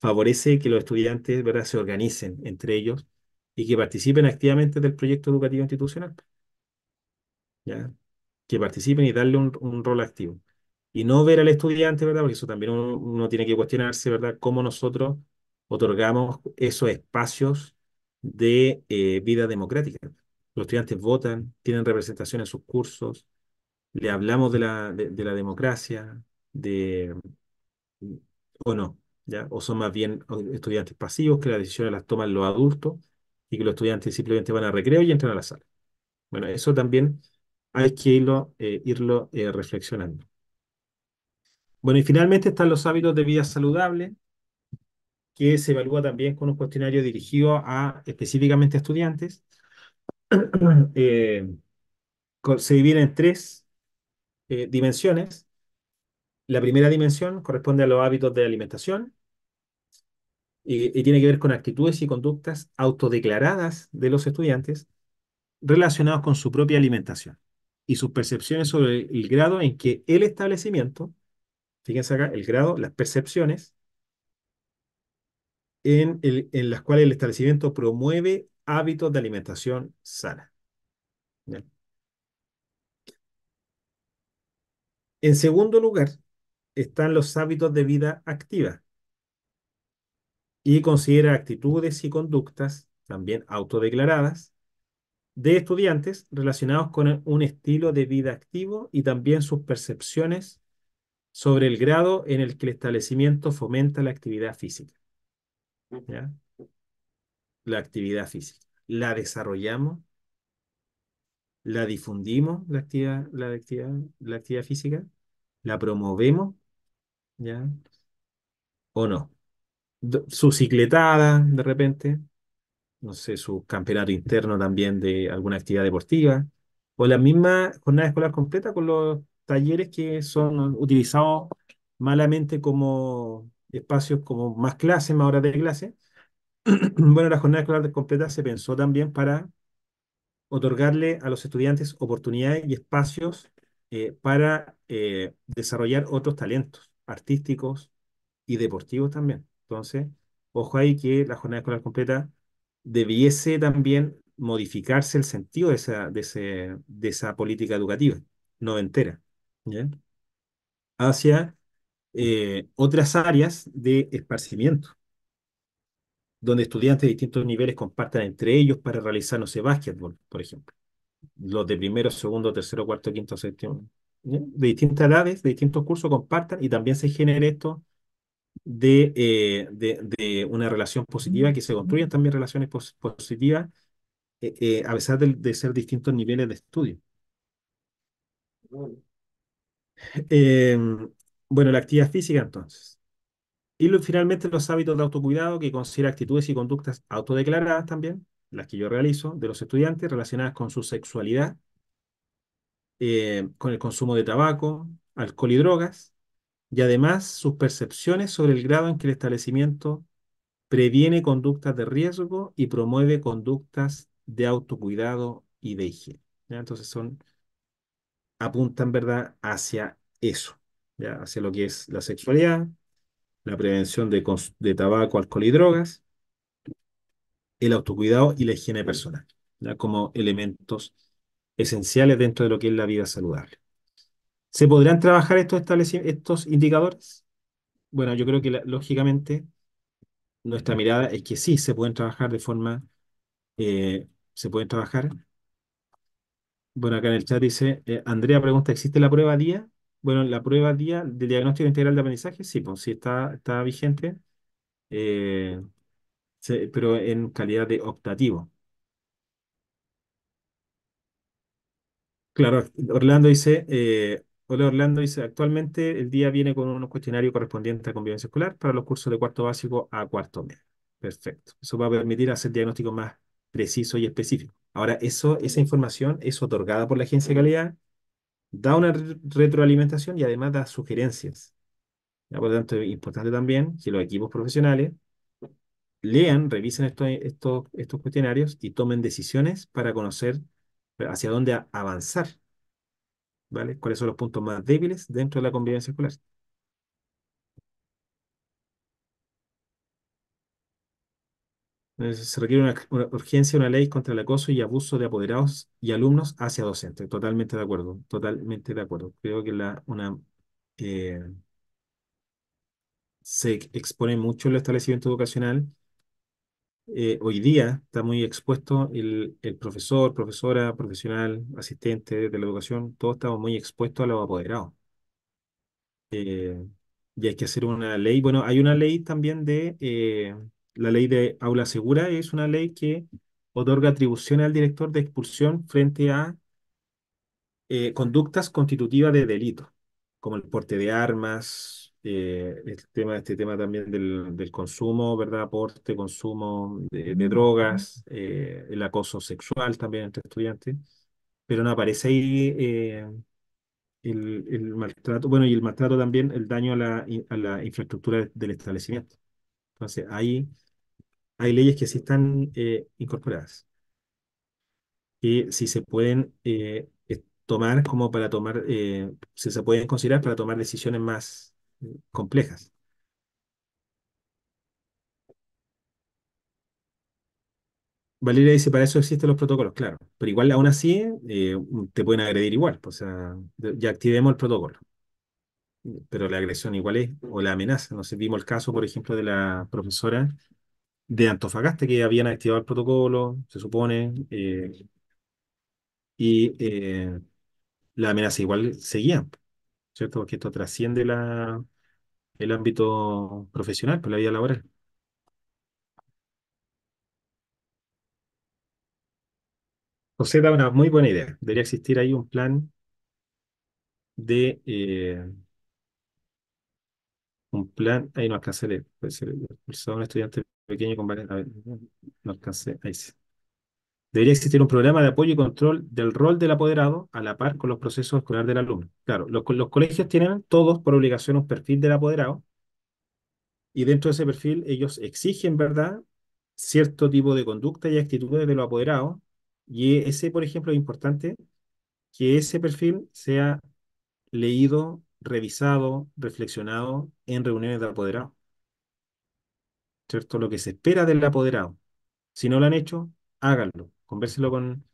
favorece que los estudiantes, ¿verdad?, se organicen entre ellos y que participen activamente del proyecto educativo institucional. ¿Ya? que participen y darle un, rol activo. Y no ver al estudiante, ¿verdad? Porque eso también uno, tiene que cuestionarse, ¿verdad? Cómo nosotros otorgamos esos espacios de eh, vida democrática. Los estudiantes votan, tienen representación en sus cursos, le hablamos de la, la democracia, de, o no, ¿ya? o son más bien estudiantes pasivos que las decisiones las toman los adultos y que los estudiantes simplemente van a recreo y entran a la sala. Bueno, eso también hay que irlo, eh, eh, reflexionando. Bueno, y finalmente están los hábitos de vida saludable, que se evalúa también con un cuestionario dirigido a específicamente estudiantes. Eh, se divide en tres dimensiones. La primera dimensión corresponde a los hábitos de alimentación y, tiene que ver con actitudes y conductas autodeclaradas de los estudiantes relacionados con su propia alimentación y sus percepciones sobre el grado en que el establecimiento, fíjense acá, el grado, las percepciones, en, el, en las cuales el establecimiento promueve hábitos de alimentación sana. En segundo lugar, están los hábitos de vida activa y considera actitudes y conductas, también autodeclaradas, de estudiantes relacionados con un estilo de vida activo y también sus percepciones sobre el grado en el que el establecimiento fomenta la actividad física. La actividad física. La desarrollamos, la difundimos, la actividad, la actividad, la actividad física, la promovemos, ¿ya? ¿O no? Su cicletada, de repente, no sé, su campeonato interno también de alguna actividad deportiva, o la misma jornada escolar completa con los talleres que son utilizados malamente como espacios como más clases, más horas de clase. bueno, la jornada escolar completa se pensó también para otorgarle a los estudiantes oportunidades y espacios eh, para eh, desarrollar otros talentos artísticos y deportivos también. Entonces, ojo ahí que la jornada escolar completa debiese también modificarse el sentido de esa, de ese, de esa política educativa no entera hacia eh, otras áreas de esparcimiento donde estudiantes de distintos niveles compartan entre ellos para realizar, no sé, básquetbol, por ejemplo. Los de primero, segundo, tercero, cuarto, quinto, sexto De distintas edades, de distintos cursos compartan y también se genere esto eh, de, una relación positiva, que se construyen también relaciones positivas, eh, eh, a pesar de, ser distintos niveles de estudio. Em, bueno, la actividad física entonces. Y finalmente los hábitos de autocuidado que considera actitudes y conductas autodeclaradas también, las que yo realizo, de los estudiantes relacionadas con su sexualidad, con el consumo de tabaco, alcohol y drogas, y además sus percepciones sobre el grado en que el establecimiento previene conductas de riesgo y promueve conductas de autocuidado y de higiene. Entonces son, apuntan ¿verdad? hacia eso, ¿ya? hacia lo que es la sexualidad, la prevención de, de tabaco, alcohol y drogas, el autocuidado y la higiene personal, ¿ya? como elementos esenciales dentro de lo que es la vida saludable. ¿Se podrán trabajar estos, estos indicadores? Bueno, yo creo que lógicamente nuestra mirada es que sí se pueden trabajar de forma, eh, se pueden trabajar. Bueno, acá en el chat dice, eh, Andrea pregunta, ¿existe la prueba día? Bueno, la prueba día del diagnóstico integral de aprendizaje, sí, pues sí está, está vigente, eh, pero en calidad de optativo. Claro, Orlando dice, Hola Orlando dice, actualmente el día viene con unos cuestionarios correspondientes a convivencia escolar para los cursos de cuarto básico a cuarto medio. Perfecto. Eso va a permitir hacer diagnóstico más preciso y específico. Ahora, eso, esa información es otorgada por la agencia de calidad, da una retroalimentación y además da sugerencias. Por lo tanto, es importante también que los equipos profesionales lean, revisen estos, estos cuestionarios y tomen decisiones para conocer hacia dónde avanzar ¿Cuáles son los puntos más débiles dentro de la convivencia escolar? Se requiere una, urgencia, una ley contra el acoso y abuso de apoderados y alumnos hacia docentes. Totalmente de acuerdo, totalmente de acuerdo. Creo que la, una, eh, se expone mucho el establecimiento educacional eh, hoy día está muy expuesto el, profesor, profesora, profesional, asistente de la educación, todos estamos muy expuestos a los apoderados. Eh, y hay que hacer una ley. Bueno, hay una ley también de eh, la ley de aula segura, es una ley que otorga atribuciones al director de expulsión frente a conductas constitutivas de delito, como el porte de armas, eh, este tema, este tema también del, del consumo, ¿verdad? Aporte, consumo de, drogas, eh, el acoso sexual también entre estudiantes, pero no aparece ahí eh, el, el, maltrato, bueno, y el maltrato también, el daño a la, a la infraestructura del establecimiento. Entonces, ahí hay leyes que sí están incorporadas, que si se pueden tomar como para tomar, eh, si se pueden considerar para tomar decisiones más, complejas. Valeria dice, para eso existen los protocolos, claro. Pero igual, aún así, eh, te pueden agredir igual. Pues, o sea, ya activemos el protocolo. Pero la agresión igual es, o la amenaza. No sé, vimos el caso, por ejemplo, de la profesora de Antofagasta, que habían activado el protocolo, se supone. Eh, y eh, la amenaza igual seguía. ¿cierto? Porque esto trasciende la, el ámbito profesional, por pues, la vida laboral. José da una muy buena idea. Debería existir ahí un plan de... Eh, un plan... Ahí no alcancé Puede ser un estudiante pequeño con varias... no alcancé. Ahí sí. Debería existir un programa de apoyo y control del rol del apoderado a la par con los procesos escolares del alumno. Claro, los, colegios tienen todos por obligación un perfil del apoderado y dentro de ese perfil ellos exigen, ¿verdad?, cierto tipo de conducta y actitudes de los apoderados y ese, por ejemplo, es importante que ese perfil sea leído, revisado, reflexionado en reuniones de apoderado. ¿Cierto? Lo que se espera del apoderado. Si no lo han hecho, háganlo convérselo con,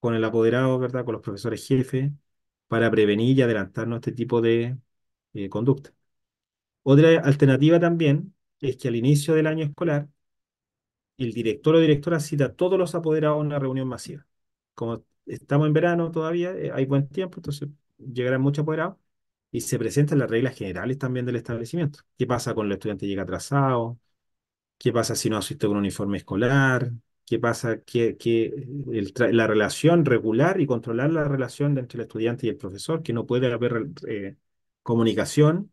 con el apoderado, ¿verdad? Con los profesores jefes, para prevenir y adelantarnos este tipo de eh, conducta. Otra alternativa también es que al inicio del año escolar, el director o directora cita a todos los apoderados en una reunión masiva. Como estamos en verano todavía, eh, hay buen tiempo, entonces llegarán muchos apoderados y se presentan las reglas generales también del establecimiento. ¿Qué pasa cuando el estudiante llega atrasado? ¿Qué pasa si no asiste con un uniforme escolar? qué pasa, que, que la relación regular y controlar la relación entre el estudiante y el profesor, que no puede haber eh, comunicación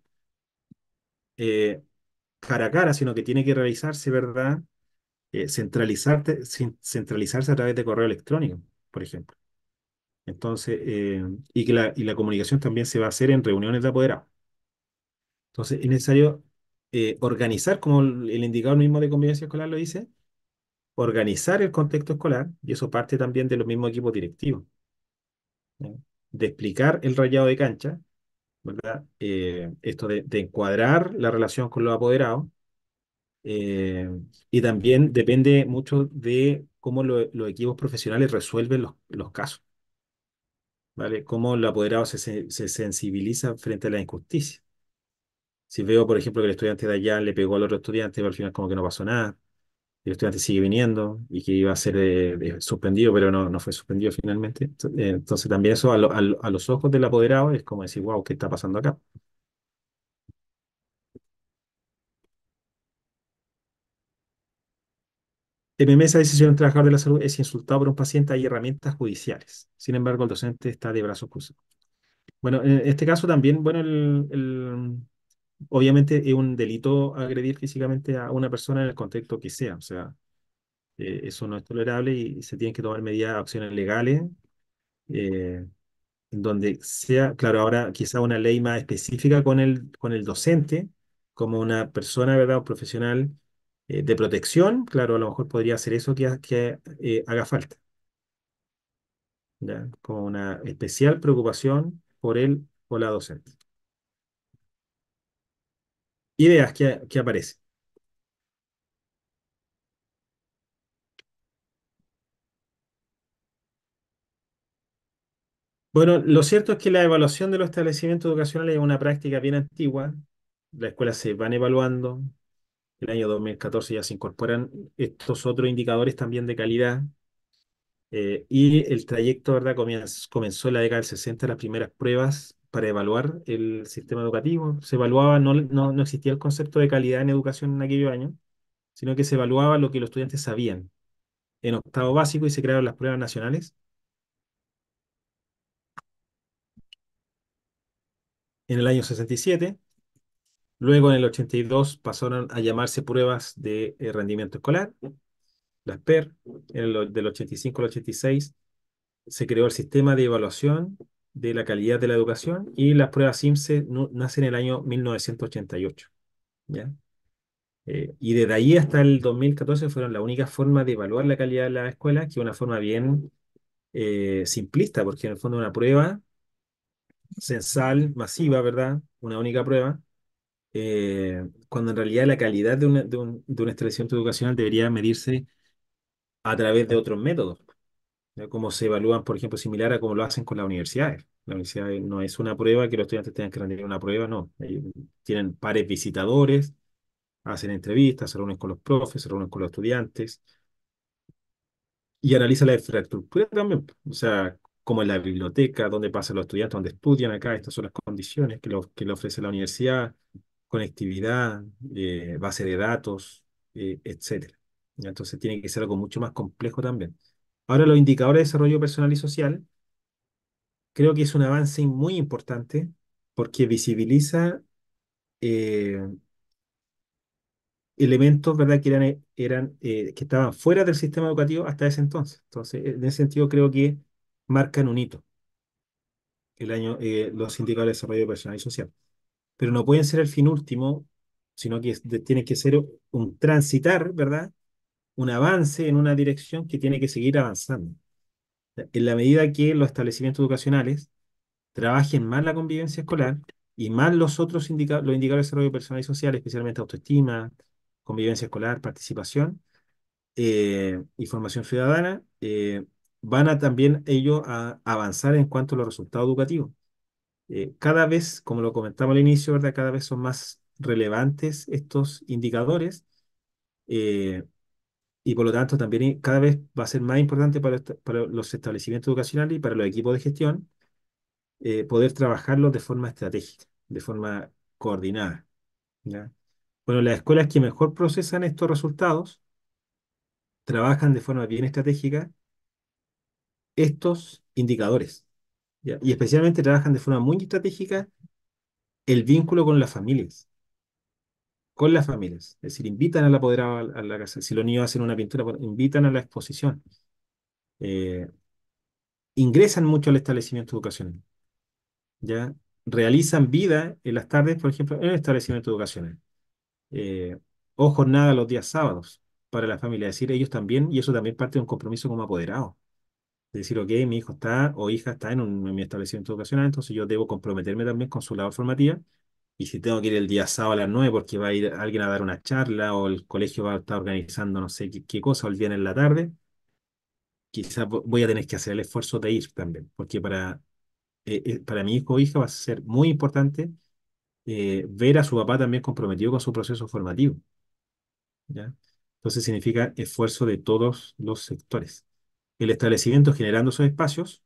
eh, cara a cara, sino que tiene que realizarse, ¿verdad? Eh, centralizarse a través de correo electrónico, por ejemplo. Entonces, eh, y, que la, y la comunicación también se va a hacer en reuniones de apoderados. Entonces, es necesario organizar, como el, el indicador mismo de convivencia escolar lo dice, organizar el contexto escolar, y eso parte también de los mismos equipos directivos, de explicar el rayado de cancha, ¿verdad? Eh, esto de, encuadrar la relación con los apoderados, eh, y también depende mucho de cómo los equipos profesionales resuelven los, casos, ¿vale? Cómo los apoderados se, sensibilizan frente a la injusticia. Si veo, por ejemplo, que el estudiante de allá le pegó al otro estudiante, pero al final como que no pasó nada, el estudiante sigue viniendo y que iba a ser eh, eh, suspendido, pero no, no fue suspendido finalmente. Eh, entonces también eso a, los ojos del apoderado es como decir, wow, ¿qué está pasando acá? En mesa de decisión un trabajador de la salud es insultado por un paciente, hay herramientas judiciales. Sin embargo, el docente está de brazos cruzados. Bueno, en este caso también, bueno, el obviamente es un delito agredir físicamente a una persona en el contexto que sea, o sea, eh, eso no es tolerable y se tienen que tomar medidas, acciones legales, eh, en donde sea, claro, ahora quizá una ley más específica con el, con el docente, como una persona, ¿verdad?, o profesional eh, de protección, claro, a lo mejor podría ser eso que, que haga falta. ¿ya? Como una especial preocupación por él o la docente ideas que, que aparecen. Bueno, lo cierto es que la evaluación de los establecimientos educacionales es una práctica bien antigua. Las escuelas se van evaluando. En el año 2014 ya se incorporan estos otros indicadores también de calidad. Eh, y el trayecto, ¿verdad? comenzó en la década del 60 las primeras pruebas para evaluar el sistema educativo. Se evaluaba, no, no, existía el concepto de calidad en educación en aquel año, sino que se evaluaba lo que los estudiantes sabían en octavo básico y se crearon las pruebas nacionales. En el año 67, luego en el 82 pasaron a llamarse pruebas de eh, rendimiento escolar, las PER, en el, del 85 al 86 se creó el sistema de evaluación de la calidad de la educación y las pruebas IMSE nacen en el año 1988. Eh, y desde ahí hasta el 2014 fueron la única forma de evaluar la calidad de la escuela, que es una forma bien eh, simplista, porque en el fondo una prueba censal, masiva, ¿verdad? Una única prueba, eh, cuando en realidad la calidad de una, de, un, establecimiento educacional debería medirse a través de otros métodos. Cómo se evalúan, por ejemplo, similar a cómo lo hacen con las universidades. La universidad no es una prueba que los estudiantes tengan que rendir una prueba, no. tienen pares visitadores, hacen entrevistas, se reúnen con los profes, se reúnen con los estudiantes y analiza la infraestructura también, o sea, como en la biblioteca, dónde pasan los estudiantes, dónde estudian acá, estas son las condiciones que, que le ofrece la universidad, conectividad, eh, base de datos, eh, etcétera etc. Entonces tiene que ser algo mucho más complejo también. Ahora, los indicadores de desarrollo personal y social, creo que es un avance muy importante porque visibiliza eh, elementos ¿verdad? que eran, eh, eran eh, que estaban fuera del sistema educativo hasta ese entonces. Entonces, en ese sentido, creo que marcan un hito el año, los indicadores de desarrollo personal y social. Pero no pueden ser el fin último, sino que tiene que ser un transitar, ¿verdad? un avance en una dirección que tiene que seguir avanzando. En la medida que los establecimientos educacionales trabajen más la convivencia escolar y más los otros los indicadores de desarrollo personal y social, especialmente autoestima, convivencia escolar, participación eh, y formación ciudadana, eh, van a también ellos a avanzar en cuanto a los resultados educativos. Eh, cada vez, como lo comentamos al inicio, ¿verdad? cada vez son más relevantes estos indicadores y por lo tanto también cada vez va a ser más importante para, los establecimientos educacionales y para los equipos de gestión eh, poder trabajarlos de forma estratégica, de forma coordinada. Bueno, las escuelas que mejor procesan estos resultados trabajan de forma bien estratégica estos indicadores y especialmente trabajan de forma muy estratégica el vínculo con las familias con las familias. Es decir, invitan al apoderado a la casa. Si los niños hacen una pintura, invitan a la exposición. Eh, ingresan mucho al establecimiento educacional. ¿ya? Realizan vida en las tardes, por ejemplo, en el establecimiento educacional. Eh, o jornada los días sábados para la familia. Es decir, ellos también, y eso también parte de un compromiso como apoderado. Es decir, ok, mi hijo está o hija está en, un, en mi establecimiento educacional, entonces yo debo comprometerme también con su labor formativa y si tengo que ir el día sábado a las 9 porque va a ir alguien a dar una charla o el colegio va a estar organizando no sé qué, cosa o el viernes en la tarde, quizás voy a tener que hacer el esfuerzo de ir también, porque para, eh, eh, para mi hijo o hija va a ser muy importante eh, ver a su papá también comprometido con su proceso formativo. ¿ya? Entonces significa esfuerzo de todos los sectores. El establecimiento generando esos espacios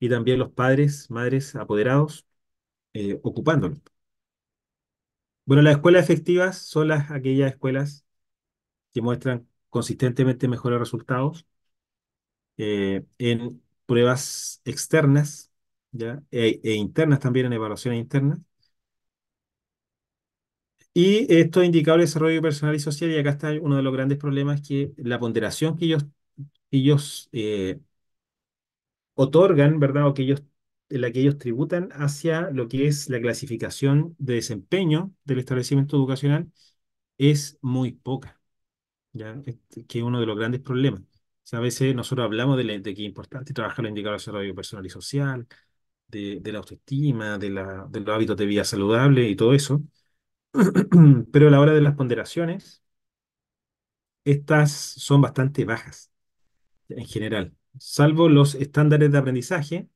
y también los padres, madres apoderados ocupándolos. Bueno, las escuelas efectivas son las, aquellas escuelas que muestran consistentemente mejores resultados eh, en pruebas externas ¿ya? E, e, internas también, en evaluaciones internas. Y esto es indicado el desarrollo personal y social, y acá está uno de los grandes problemas que la ponderación que ellos, ellos eh, otorgan, ¿verdad? O que ellos en la que ellos tributan hacia lo que es la clasificación de desempeño del establecimiento educacional es muy poca, ¿ya? Este, que es uno de los grandes problemas. a veces nosotros hablamos de, la, de que es importante trabajar los indicadores de desarrollo personal y social, de, la autoestima, de, la, de los hábitos de vida saludable y todo eso, pero a la hora de las ponderaciones, estas son bastante bajas en general, salvo los estándares de aprendizaje,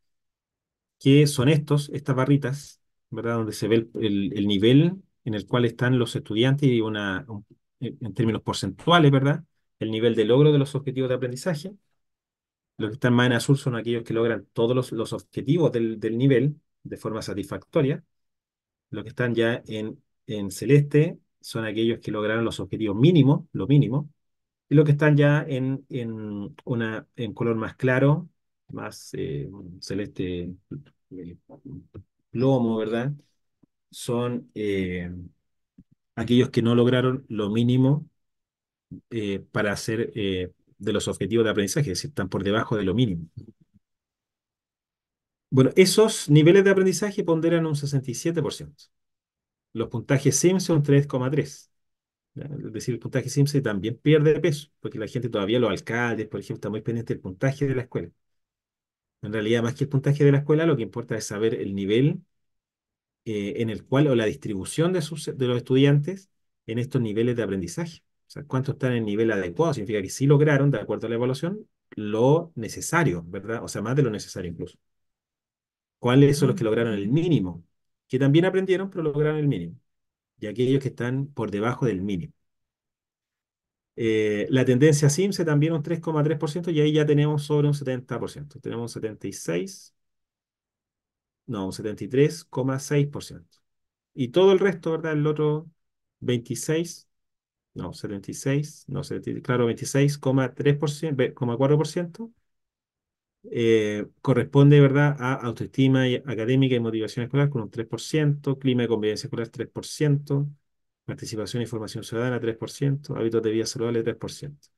que son estos, estas barritas, ¿verdad? Donde se ve el, nivel en el cual están los estudiantes y una, en términos porcentuales, ¿verdad? El nivel de logro de los objetivos de aprendizaje. Los que están más en azul son aquellos que logran todos los, objetivos del, nivel de forma satisfactoria. Los que están ya en, en celeste son aquellos que lograron los objetivos mínimos, lo mínimo. Y los que están ya en, en, una, en color más claro más eh, celeste eh, plomo, ¿verdad? Son eh, aquellos que no lograron lo mínimo para hacer de los objetivos de aprendizaje, es decir, están por debajo de lo mínimo. Bueno, esos niveles de aprendizaje ponderan un 67%. Los puntajes son 3,3%. Es decir, el puntaje Simpson también pierde peso, porque la gente todavía, los alcaldes, por ejemplo, está muy pendiente del puntaje de la escuela. En realidad, más que el puntaje de la escuela, lo que importa es saber el nivel eh, en el cual o la distribución de, sus, de los estudiantes en estos niveles de aprendizaje. O sea, cuántos están en el nivel adecuado. Significa que sí lograron, de acuerdo a la evaluación, lo necesario, ¿verdad? O sea, más de lo necesario incluso. ¿Cuáles son los que lograron el mínimo? Que también aprendieron, pero lograron el mínimo. Y aquellos que están por debajo del mínimo. Eh, la tendencia se también un 3,3% y ahí ya tenemos sobre un 70%. Tenemos un 76, no, un 73,6%. Y todo el resto, ¿verdad? El otro 26, no, 76, no, claro, 26,3%, eh, corresponde ¿verdad? a autoestima académica y motivación escolar con un 3%, clima de convivencia escolar 3%, participación y formación ciudadana 3%, hábitos de vida saludable 3%,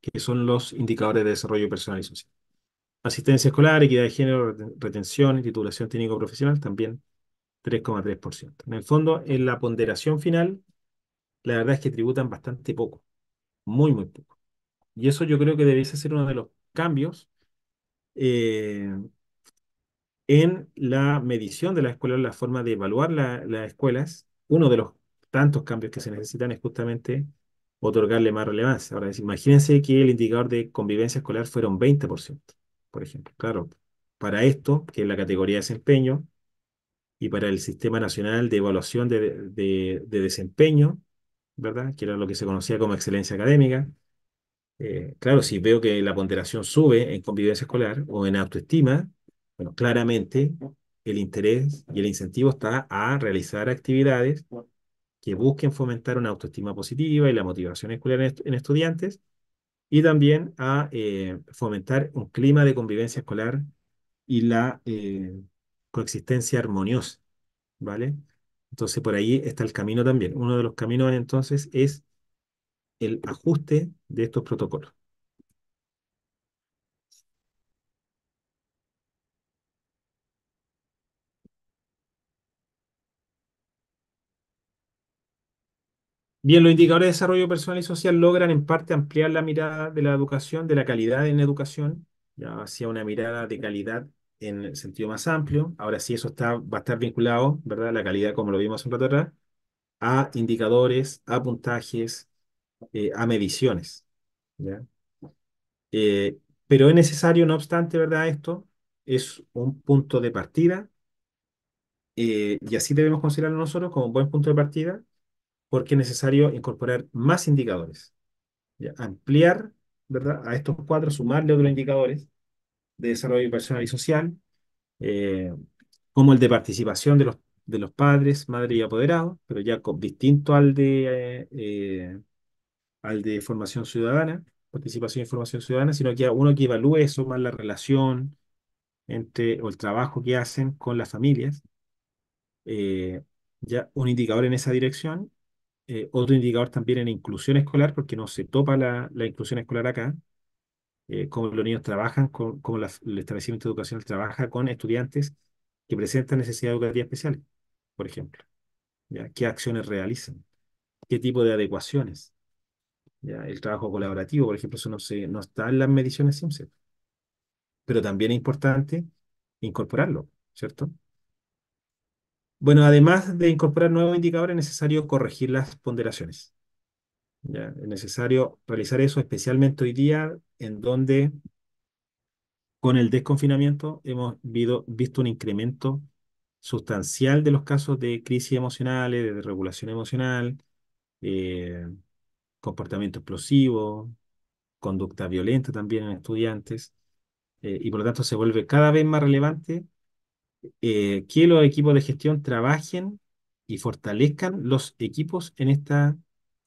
que son los indicadores de desarrollo personal y social. Asistencia escolar, equidad de género, retención titulación técnico-profesional también 3,3%. En el fondo, en la ponderación final, la verdad es que tributan bastante poco, muy, muy poco. Y eso yo creo que debiese ser uno de los cambios eh, en la medición de la escuela, la forma de evaluar las escuelas. Uno de los tantos cambios que se necesitan es justamente otorgarle más relevancia. Ahora, imagínense que el indicador de convivencia escolar fueron un 20%, por ejemplo. Claro, para esto, que es la categoría de desempeño, y para el Sistema Nacional de Evaluación de, de, Desempeño, ¿verdad? Que era lo que se conocía como excelencia académica. Eh, claro, si veo que la ponderación sube en convivencia escolar o en autoestima, bueno, claramente el interés y el incentivo está a realizar actividades que busquen fomentar una autoestima positiva y la motivación escolar en, estudiantes, y también a eh, fomentar un clima de convivencia escolar y la eh, coexistencia armoniosa, ¿vale? Entonces por ahí está el camino también. Uno de los caminos entonces es el ajuste de estos protocolos. Bien, los indicadores de desarrollo personal y social logran en parte ampliar la mirada de la educación, de la calidad en educación, ya hacia una mirada de calidad en el sentido más amplio. Ahora sí, eso está, va a estar vinculado, ¿verdad? La calidad, como lo vimos un rato atrás, a indicadores, a puntajes, eh, a mediciones. ¿ya? Eh, pero es necesario, no obstante, ¿verdad? Esto es un punto de partida eh, y así debemos considerarlo nosotros como un buen punto de partida porque es necesario incorporar más indicadores, ampliar ¿verdad? a estos cuatro, sumarle otros indicadores de desarrollo personal y social, eh, como el de participación de los, de los padres, madres y apoderados, pero ya distinto al de, eh, al de formación ciudadana, participación y formación ciudadana, sino que uno que evalúe eso más la relación entre o el trabajo que hacen con las familias, eh, ya un indicador en esa dirección eh, otro indicador también en inclusión escolar, porque no se topa la, la inclusión escolar acá, eh, como los niños trabajan, con, el establecimiento educacional trabaja con estudiantes que presentan necesidades educativas especiales, por ejemplo. ¿ya? ¿Qué acciones realizan? ¿Qué tipo de adecuaciones? ¿ya? El trabajo colaborativo, por ejemplo, eso no, se, no está en las mediciones SIMSET. Pero también es importante incorporarlo, ¿cierto? Bueno, además de incorporar nuevos indicadores, es necesario corregir las ponderaciones. Es necesario realizar eso, especialmente hoy día, en donde con el desconfinamiento hemos visto un incremento sustancial de los casos de crisis emocionales, de regulación emocional, eh, comportamiento explosivo, conducta violenta también en estudiantes, eh, y por lo tanto se vuelve cada vez más relevante eh, que los equipos de gestión trabajen y fortalezcan los equipos en esta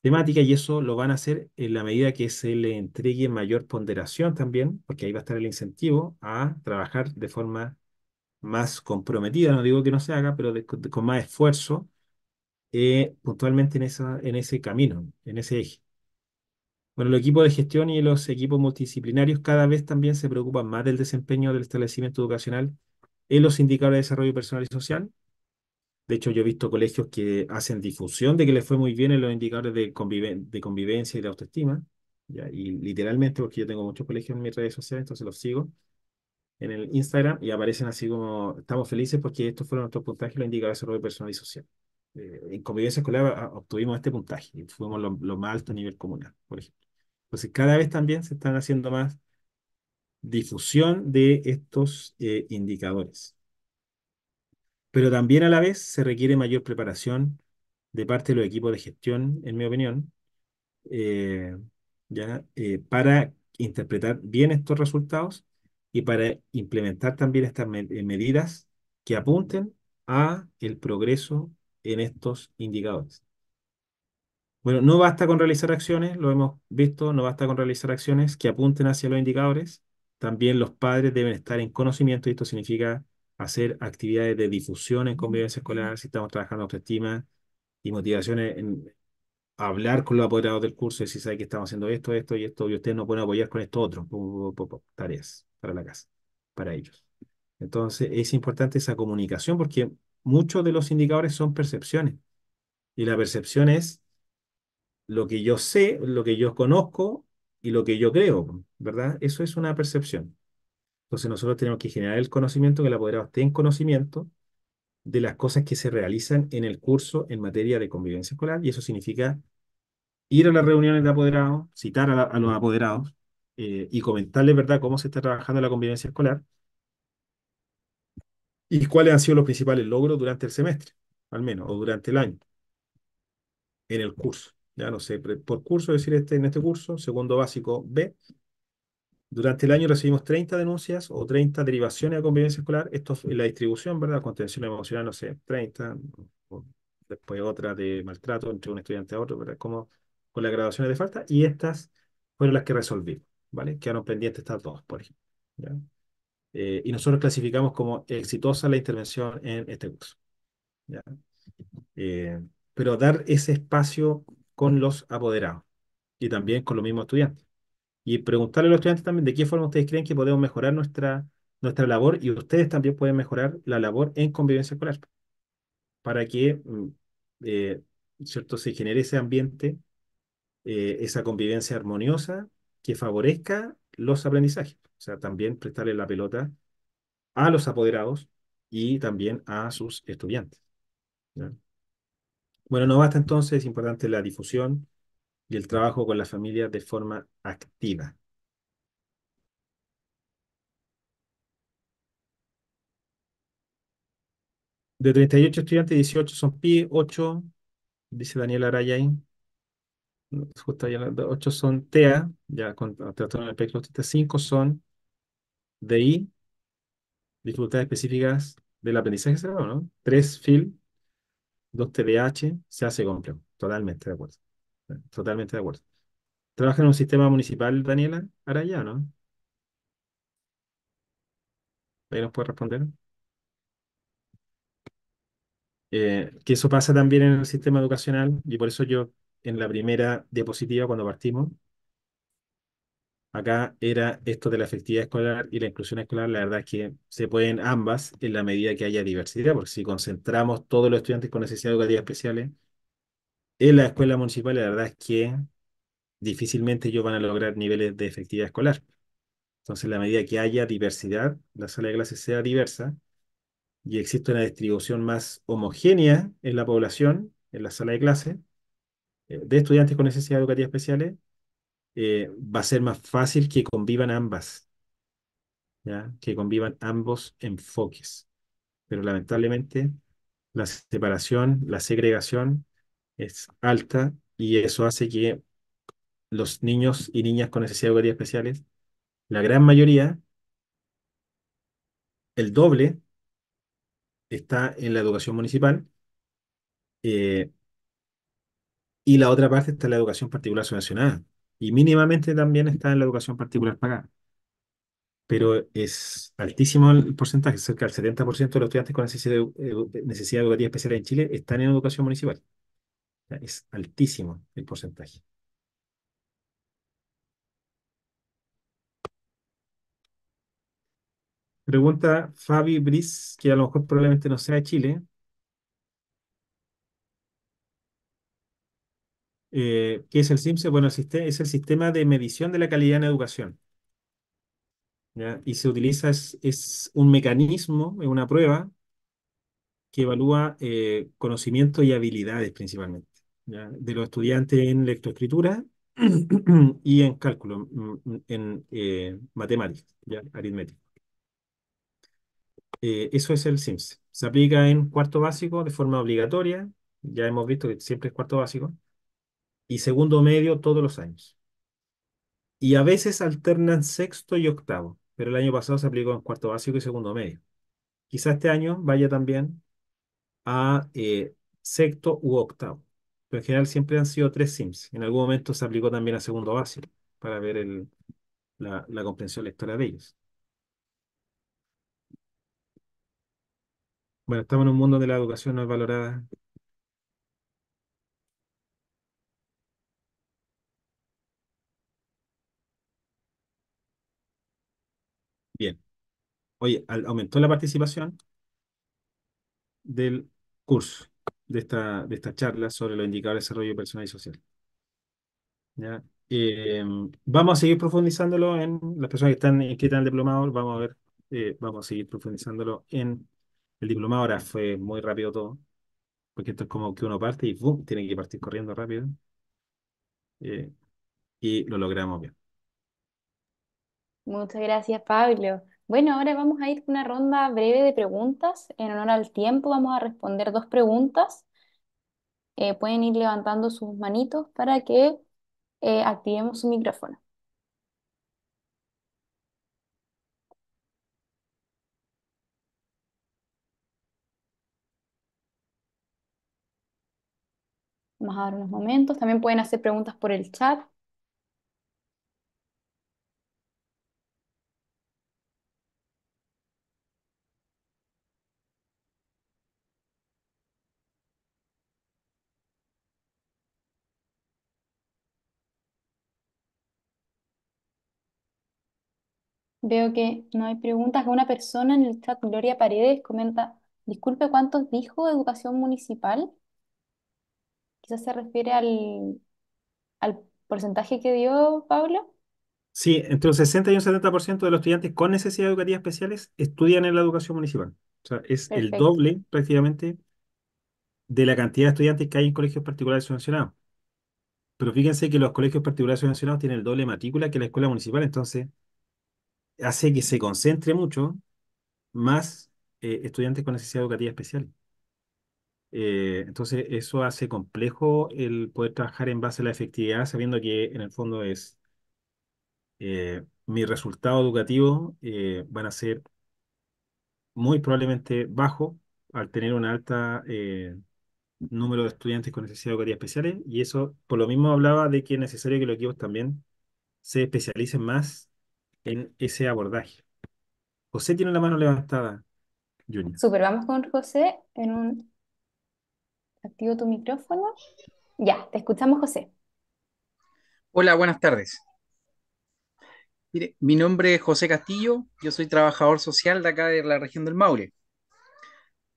temática y eso lo van a hacer en la medida que se le entregue mayor ponderación también, porque ahí va a estar el incentivo a trabajar de forma más comprometida, no digo que no se haga, pero con más esfuerzo eh, puntualmente en, esa, en ese camino, en ese eje. Bueno, los equipos de gestión y los equipos multidisciplinarios cada vez también se preocupan más del desempeño del establecimiento educacional en los indicadores de desarrollo personal y social. De hecho, yo he visto colegios que hacen difusión de que les fue muy bien en los indicadores de, de convivencia y de autoestima. ¿ya? Y literalmente, porque yo tengo muchos colegios en mis redes sociales, entonces los sigo en el Instagram y aparecen así como, estamos felices porque estos fueron nuestros puntajes, los indicadores de desarrollo personal y social. Eh, en convivencia escolar ah, obtuvimos este puntaje y fuimos lo, más alto a nivel comunal, por ejemplo. Entonces, cada vez también se están haciendo más difusión de estos eh, indicadores. Pero también a la vez se requiere mayor preparación de parte de los equipos de gestión, en mi opinión, eh, ya, eh, para interpretar bien estos resultados y para implementar también estas medidas que apunten a el progreso en estos indicadores. Bueno, no basta con realizar acciones, lo hemos visto, no basta con realizar acciones que apunten hacia los indicadores, también los padres deben estar en conocimiento y esto significa hacer actividades de difusión en convivencia escolar, si estamos trabajando autoestima y motivaciones en hablar con los apoderados del curso, y si saben que estamos haciendo esto, esto y esto, y ustedes no pueden apoyar con esto otro, tareas para la casa, para ellos. Entonces, es importante esa comunicación porque muchos de los indicadores son percepciones. Y la percepción es lo que yo sé, lo que yo conozco y lo que yo creo, ¿verdad? Eso es una percepción. Entonces nosotros tenemos que generar el conocimiento, que el apoderado esté en conocimiento de las cosas que se realizan en el curso en materia de convivencia escolar y eso significa ir a las reuniones de apoderados, citar a, los apoderados eh, y comentarles, ¿verdad?, cómo se está trabajando la convivencia escolar y cuáles han sido los principales logros durante el semestre, al menos, o durante el año, en el curso ya no sé, por curso, es decir, este, en este curso, segundo básico B, durante el año recibimos 30 denuncias o 30 derivaciones a convivencia escolar. Esto es la distribución, ¿verdad? Contención emocional, no sé, 30. Después otra de maltrato entre un estudiante a otro, ¿verdad? Como con las graduaciones de falta. Y estas fueron las que resolvimos, ¿vale? Quedaron pendientes estas dos, por ejemplo. ¿ya? Eh, y nosotros clasificamos como exitosa la intervención en este curso. ¿ya? Eh, pero dar ese espacio con los apoderados y también con los mismos estudiantes. Y preguntarle a los estudiantes también de qué forma ustedes creen que podemos mejorar nuestra, nuestra labor y ustedes también pueden mejorar la labor en convivencia escolar para que mm, eh, ¿cierto? se genere ese ambiente, eh, esa convivencia armoniosa que favorezca los aprendizajes. O sea, también prestarle la pelota a los apoderados y también a sus estudiantes. Bueno, no basta entonces, es importante la difusión y el trabajo con la familia de forma activa. De 38 estudiantes, 18 son PI, 8, dice Daniel Araya. justo ahí, 8 son TEA, ya con trastorno del espectro 5 son DI, dificultades específicas del aprendizaje ¿no? 3 FIL, 2 TDH, se hace complejo. Totalmente de acuerdo. Totalmente de acuerdo. ¿Trabaja en un sistema municipal, Daniela ya, no? ¿Ahí nos puede responder? Eh, que eso pasa también en el sistema educacional y por eso yo en la primera diapositiva cuando partimos Acá era esto de la efectividad escolar y la inclusión escolar, la verdad es que se pueden ambas en la medida que haya diversidad, porque si concentramos todos los estudiantes con necesidades educativas especiales en la escuela municipal, la verdad es que difícilmente ellos van a lograr niveles de efectividad escolar. Entonces, en la medida que haya diversidad, la sala de clases sea diversa y existe una distribución más homogénea en la población, en la sala de clase eh, de estudiantes con necesidades educativas especiales, eh, va a ser más fácil que convivan ambas, que convivan ambos enfoques. Pero lamentablemente la separación, la segregación es alta y eso hace que los niños y niñas con necesidades especiales, la gran mayoría, el doble, está en la educación municipal eh, y la otra parte está en la educación particular subvencionada y mínimamente también está en la educación particular pagada. Pero es altísimo el porcentaje, cerca del 70% de los estudiantes con necesidad, educativa especial en Chile están en educación municipal. es altísimo el porcentaje. Pregunta Fabi Briz, que a lo mejor probablemente no sea de Chile, Eh, ¿Qué es el SIMSE? Bueno, es el sistema de medición de la calidad en educación. Y se utiliza, es, un mecanismo, es una prueba que evalúa conocimientos eh, conocimiento y habilidades principalmente de los estudiantes en lectoescritura y en cálculo, mm, en eh, matemáticas, ¿ya? aritmética. eso es el SIMS. Se aplica en cuarto básico de forma obligatoria. Ya hemos visto que siempre es cuarto básico y segundo medio todos los años. Y a veces alternan sexto y octavo, pero el año pasado se aplicó en cuarto básico y segundo medio. Quizá este año vaya también a eh, sexto u octavo. Pero en general siempre han sido tres SIMS. En algún momento se aplicó también a segundo básico para ver la, comprensión lectora de ellos. Bueno, estamos en un mundo de la educación no es valorada Oye, aumentó la participación del curso, de esta, de esta charla sobre los indicadores de desarrollo personal y social. ¿ya? Eh, vamos a seguir profundizándolo en las personas que están inscritas en el diplomado, vamos a ver, eh, vamos a seguir profundizándolo en el diplomado. Ahora fue muy rápido todo, porque esto es como que uno parte y tiene que partir corriendo rápido. Eh, y lo logramos bien. Muchas gracias, Pablo. Bueno, ahora vamos a ir con una ronda breve de preguntas. En honor al tiempo vamos a responder dos preguntas. Eh, pueden ir levantando sus manitos para que eh, activemos su micrófono. Vamos a dar unos momentos. También pueden hacer preguntas por el chat. Veo que no hay preguntas. Una persona en el chat, Gloria Paredes, comenta, disculpe, ¿cuántos dijo educación municipal? Quizás se refiere al, al porcentaje que dio Pablo. Sí, entre un 60 y un 70% de los estudiantes con necesidades educativas especiales estudian en la educación municipal. O sea, es el doble prácticamente de la cantidad de estudiantes que hay en colegios particulares subvencionados. Pero fíjense que los colegios particulares subvencionados tienen el doble matrícula que la escuela municipal, entonces hace que se concentre mucho más eh, estudiantes con necesidad educativa especial. Eh, entonces, eso hace complejo el poder trabajar en base a la efectividad, sabiendo que en el fondo es eh, mi resultado educativo van a ser muy probablemente bajo al tener un alto número de estudiantes con necesidad educativa especiales y eso por lo mismo hablaba de que es necesario que los equipos también se especialicen más en ese abordaje. José tiene la mano levantada, Junior. Super, vamos con José en un... Activo tu micrófono. Ya, te escuchamos, José. Hola, buenas tardes. mi nombre es José Castillo, yo soy trabajador social de acá de la región del Maule.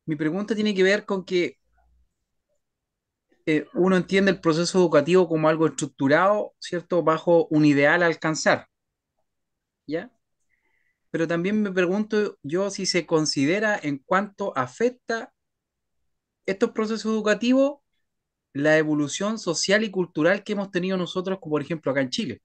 Mi pregunta tiene que ver con que eh, uno entiende el proceso educativo como algo estructurado, ¿cierto? Bajo un ideal a alcanzar. ¿ya? Pero también me pregunto yo si se considera en cuanto afecta estos procesos educativos la evolución social y cultural que hemos tenido nosotros, como por ejemplo acá en Chile.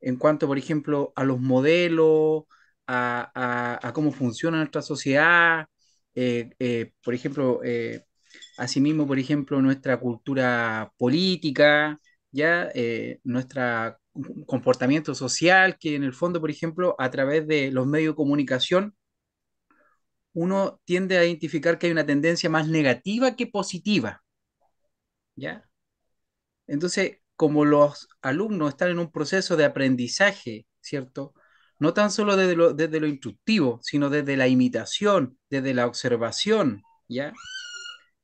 En cuanto, por ejemplo, a los modelos, a, cómo funciona nuestra sociedad, eh, eh, por ejemplo, eh, asimismo, por ejemplo, nuestra cultura política, ya nuestra comportamiento social que en el fondo, por ejemplo, a través de los medios de comunicación, uno tiende a identificar que hay una tendencia más negativa que positiva. ¿Ya? Entonces, como los alumnos están en un proceso de aprendizaje, ¿cierto? No tan solo desde lo, desde lo instructivo, sino desde la imitación, desde la observación, ¿ya?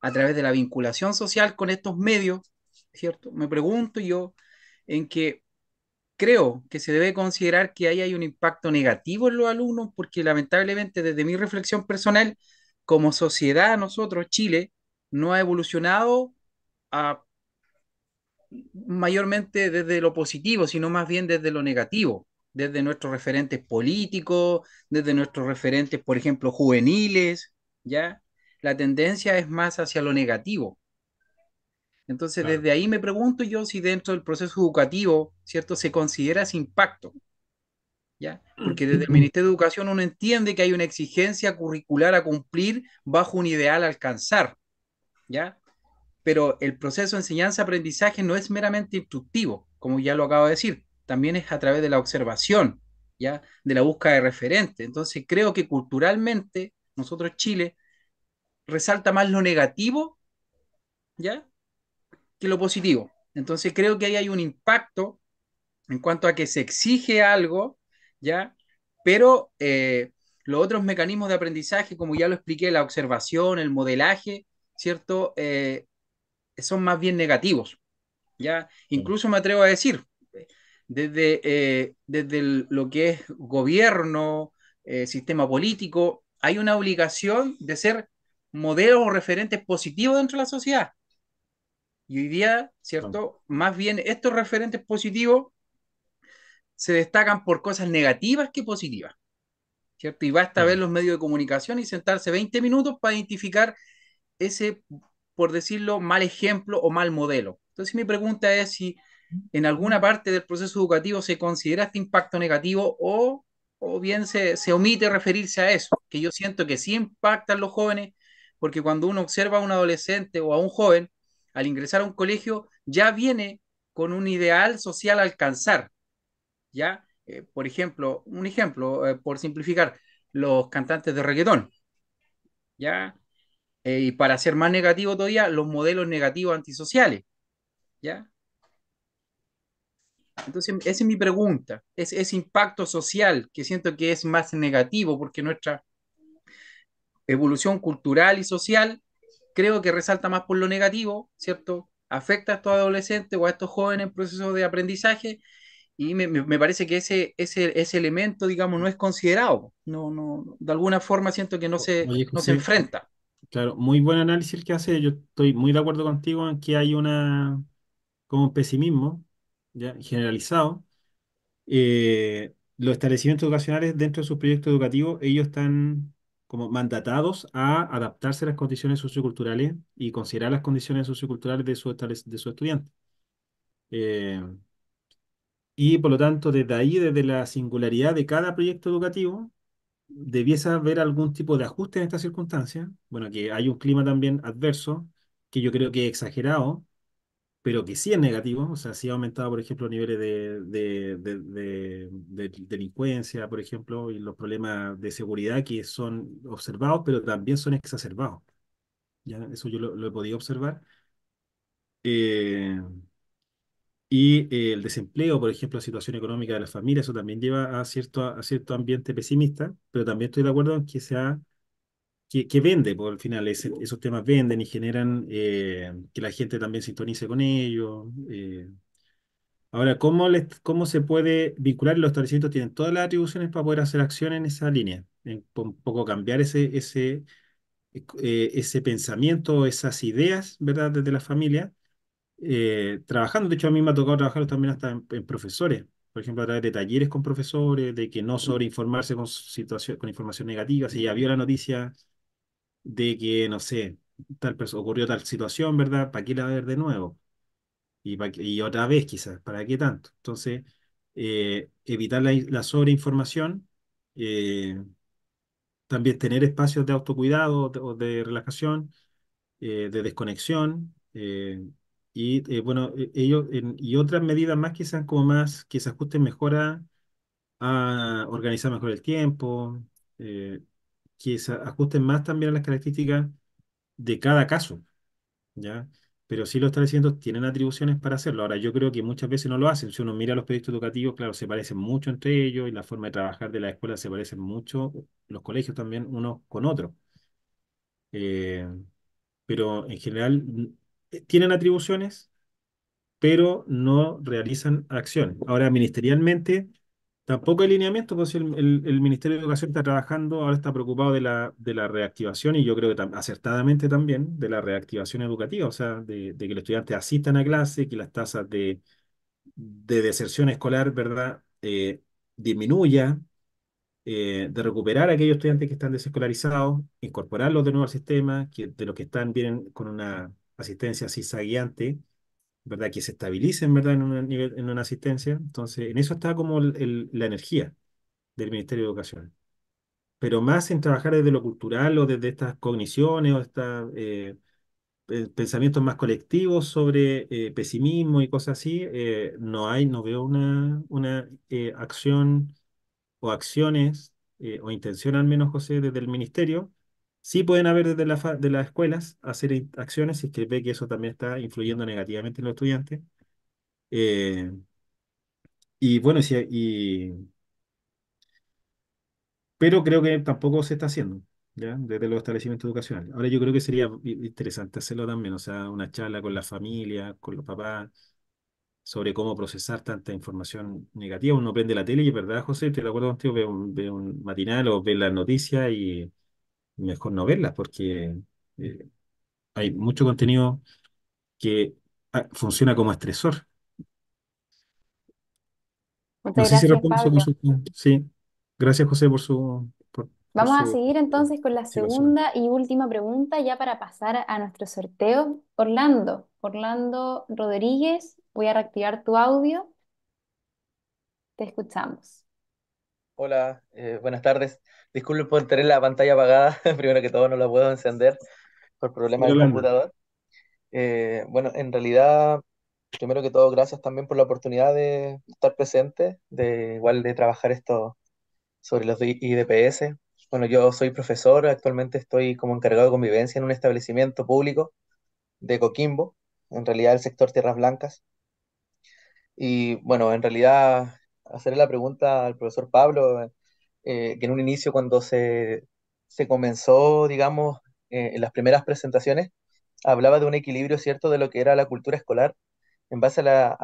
A través de la vinculación social con estos medios, ¿cierto? Me pregunto yo en que creo que se debe considerar que ahí hay un impacto negativo en los alumnos, porque lamentablemente desde mi reflexión personal, como sociedad, nosotros, Chile, no ha evolucionado mayormente desde lo positivo, sino más bien desde lo negativo, desde nuestros referentes políticos, desde nuestros referentes, por ejemplo, juveniles, ¿ya? La tendencia es más hacia lo negativo. Entonces, desde ahí me pregunto yo si dentro del proceso educativo, ¿cierto?, se considera ese impacto. ¿Ya? Porque desde el Ministerio de Educación uno entiende que hay una exigencia curricular a cumplir bajo un ideal a alcanzar, ¿ya? Pero el proceso de enseñanza-aprendizaje no es meramente instructivo, como ya lo acabo de decir, también es a través de la observación, ¿ya? De la búsqueda de referentes. Entonces creo que culturalmente nosotros Chile resalta más lo negativo, ¿ya? que lo positivo. Entonces creo que ahí hay un impacto en cuanto a que se exige algo, ¿ya? Pero eh, los otros mecanismos de aprendizaje, como ya lo expliqué, la observación, el modelaje, ¿cierto? Eh, son más bien negativos, ¿ya? Incluso me atrevo a decir, desde, eh, desde lo que es gobierno, sistema político, hay una obligación de ser modelos o referentes positivos dentro de la sociedad. Y hoy día, ¿cierto? Más bien estos referentes positivos se destacan por cosas negativas que positivas, ¿cierto? Y basta ver mm. los medios de comunicación y sentarse 20 minutos para identificar ese, por decirlo, mal ejemplo o mal modelo. Entonces mi pregunta es si en alguna parte del proceso educativo se considera este impacto negativo o, o bien se, se omite referirse a eso, que yo siento que sí impactan los jóvenes, porque cuando uno observa a un adolescente o a un joven, al ingresar a un colegio ya viene con un ideal social alcanzar. ¿Ya? Eh, por ejemplo, un ejemplo, eh, por simplificar, los cantantes de reggaetón. ¿Ya? Eh, y para ser más negativo todavía, los modelos negativos antisociales. ¿Ya? Entonces, esa es mi pregunta, ese impacto social que siento que es más negativo porque nuestra evolución cultural y social creo que resalta más por lo negativo, ¿cierto? Afecta a estos adolescentes o a estos jóvenes en proceso de aprendizaje y me, parece que ese, ese, ese, elemento, digamos, no es considerado. No, no, de alguna forma siento que no se, no se enfrenta. Claro, muy buen análisis el que hace. Yo estoy muy de acuerdo contigo en que hay una como pesimismo ¿ya? generalizado. Eh, los establecimientos educacionales dentro de sus proyectos educativos, ellos están como mandatados a adaptarse a las condiciones socioculturales y considerar las condiciones socioculturales de su, de su estudiante. Eh, y por lo tanto, desde ahí, desde la singularidad de cada proyecto educativo, debiese haber algún tipo de ajuste en estas circunstancias. Bueno, que hay un clima también adverso, que yo creo que es exagerado, pero que sí es negativo, o sea, sí ha aumentado, por ejemplo, niveles de, de, de, delincuencia, por ejemplo, y los problemas de seguridad que son observados, pero también son exacerbados. ¿Ya? Eso yo lo, he podido observar. Eh, y el desempleo, por ejemplo, la situación económica de las familias, eso también lleva a cierto, a cierto ambiente pesimista, pero también estoy de acuerdo en que se ha que, vende, por pues, al final esos temas venden y generan eh, que la gente también sintonice con ellos. Eh. Ahora, ¿cómo, ¿cómo se puede vincular? Los establecimientos tienen todas las atribuciones para poder hacer acción en esa línea, en, un poco cambiar ese, ese, eh, ese pensamiento, esas ideas, ¿verdad? Desde la familia, trabajando. De hecho, a mí me ha tocado trabajar también hasta en, profesores por ejemplo, a través de talleres con profesores, de que no mm. sobreinformarse con, situación, con información negativa, si ya vio la noticia, de que, no sé, tal ocurrió tal situación, ¿verdad? ¿Para qué la ver de nuevo? Y, para, y otra vez quizás, ¿para qué tanto? Entonces, eh, evitar la, sobreinformación, eh, también tener espacios de autocuidado o de, relajación, eh, de desconexión, y bueno, e, ellos, y otras medidas más quizás como más que se ajusten mejor a, a organizar mejor el tiempo, que se ajusten más también a las características de cada caso, ¿ya? Pero sí los diciendo tienen atribuciones para hacerlo. Ahora, yo creo que muchas veces no lo hacen. Si uno mira los proyectos educativos, claro, se parecen mucho entre ellos y la forma de trabajar de la escuela se parecen mucho, los colegios también, unos con otros. Eh, pero en general eh, tienen atribuciones, pero no realizan acciones. Ahora, ministerialmente, Tampoco hay lineamiento, pues el, el, Ministerio de Educación está trabajando, ahora está preocupado de la, de la reactivación y yo creo que acertadamente también de la reactivación educativa, o sea, de, que los estudiantes asistan a clase, que las tasas de, deserción escolar, ¿verdad?, eh, disminuya, eh, de recuperar a aquellos estudiantes que están desescolarizados, incorporarlos de nuevo al sistema, que, de los que están, vienen con una asistencia zigzagueante, ¿verdad? Que se estabilicen, ¿verdad? En, en una asistencia. Entonces, en eso está como la energía del Ministerio de Educación. Pero más en trabajar desde lo cultural o desde estas cogniciones o estos eh, pensamientos más colectivos sobre eh, pesimismo y cosas así, eh, no hay, no veo una, una acción o acciones o intención al menos, José, desde el Ministerio Sí pueden haber desde de las escuelas hacer acciones si es que ve que eso también está influyendo negativamente en los estudiantes. Eh, y bueno, y, pero creo que tampoco se está haciendo. ¿Ya? desde los establecimientos educacionales. Ahora yo creo que sería interesante hacerlo también, o sea, una charla con la familia, con los papás, sobre cómo procesar tanta información negativa. Uno prende la tele y, ¿verdad, José? Te de acuerdo contigo, ve un, ve un matinal o ve las noticias y mejor no verlas porque eh, hay mucho contenido que ah, funciona como estresor. gracias, Sí, gracias José por su, Vamos a seguir entonces con la segunda y última pregunta ya para pasar a nuestro sorteo. Orlando, Orlando Rodríguez, voy a reactivar tu audio. Te escuchamos. Hola, eh, buenas tardes. Disculpe por tener la pantalla apagada, primero que todo no la puedo encender por problemas del computador. Eh, bueno, en realidad, primero que todo, gracias también por la oportunidad de estar presente, de igual de trabajar esto sobre los IDPS. Bueno, yo soy profesor, actualmente estoy como encargado de convivencia en un establecimiento público de Coquimbo, en realidad el sector Tierras Blancas. Y bueno, en realidad, hacerle la pregunta al profesor Pablo eh, que en un inicio cuando se, comenzó, digamos, eh, en las primeras presentaciones, hablaba de un equilibrio, ¿cierto?, de lo que era la cultura escolar en base a la,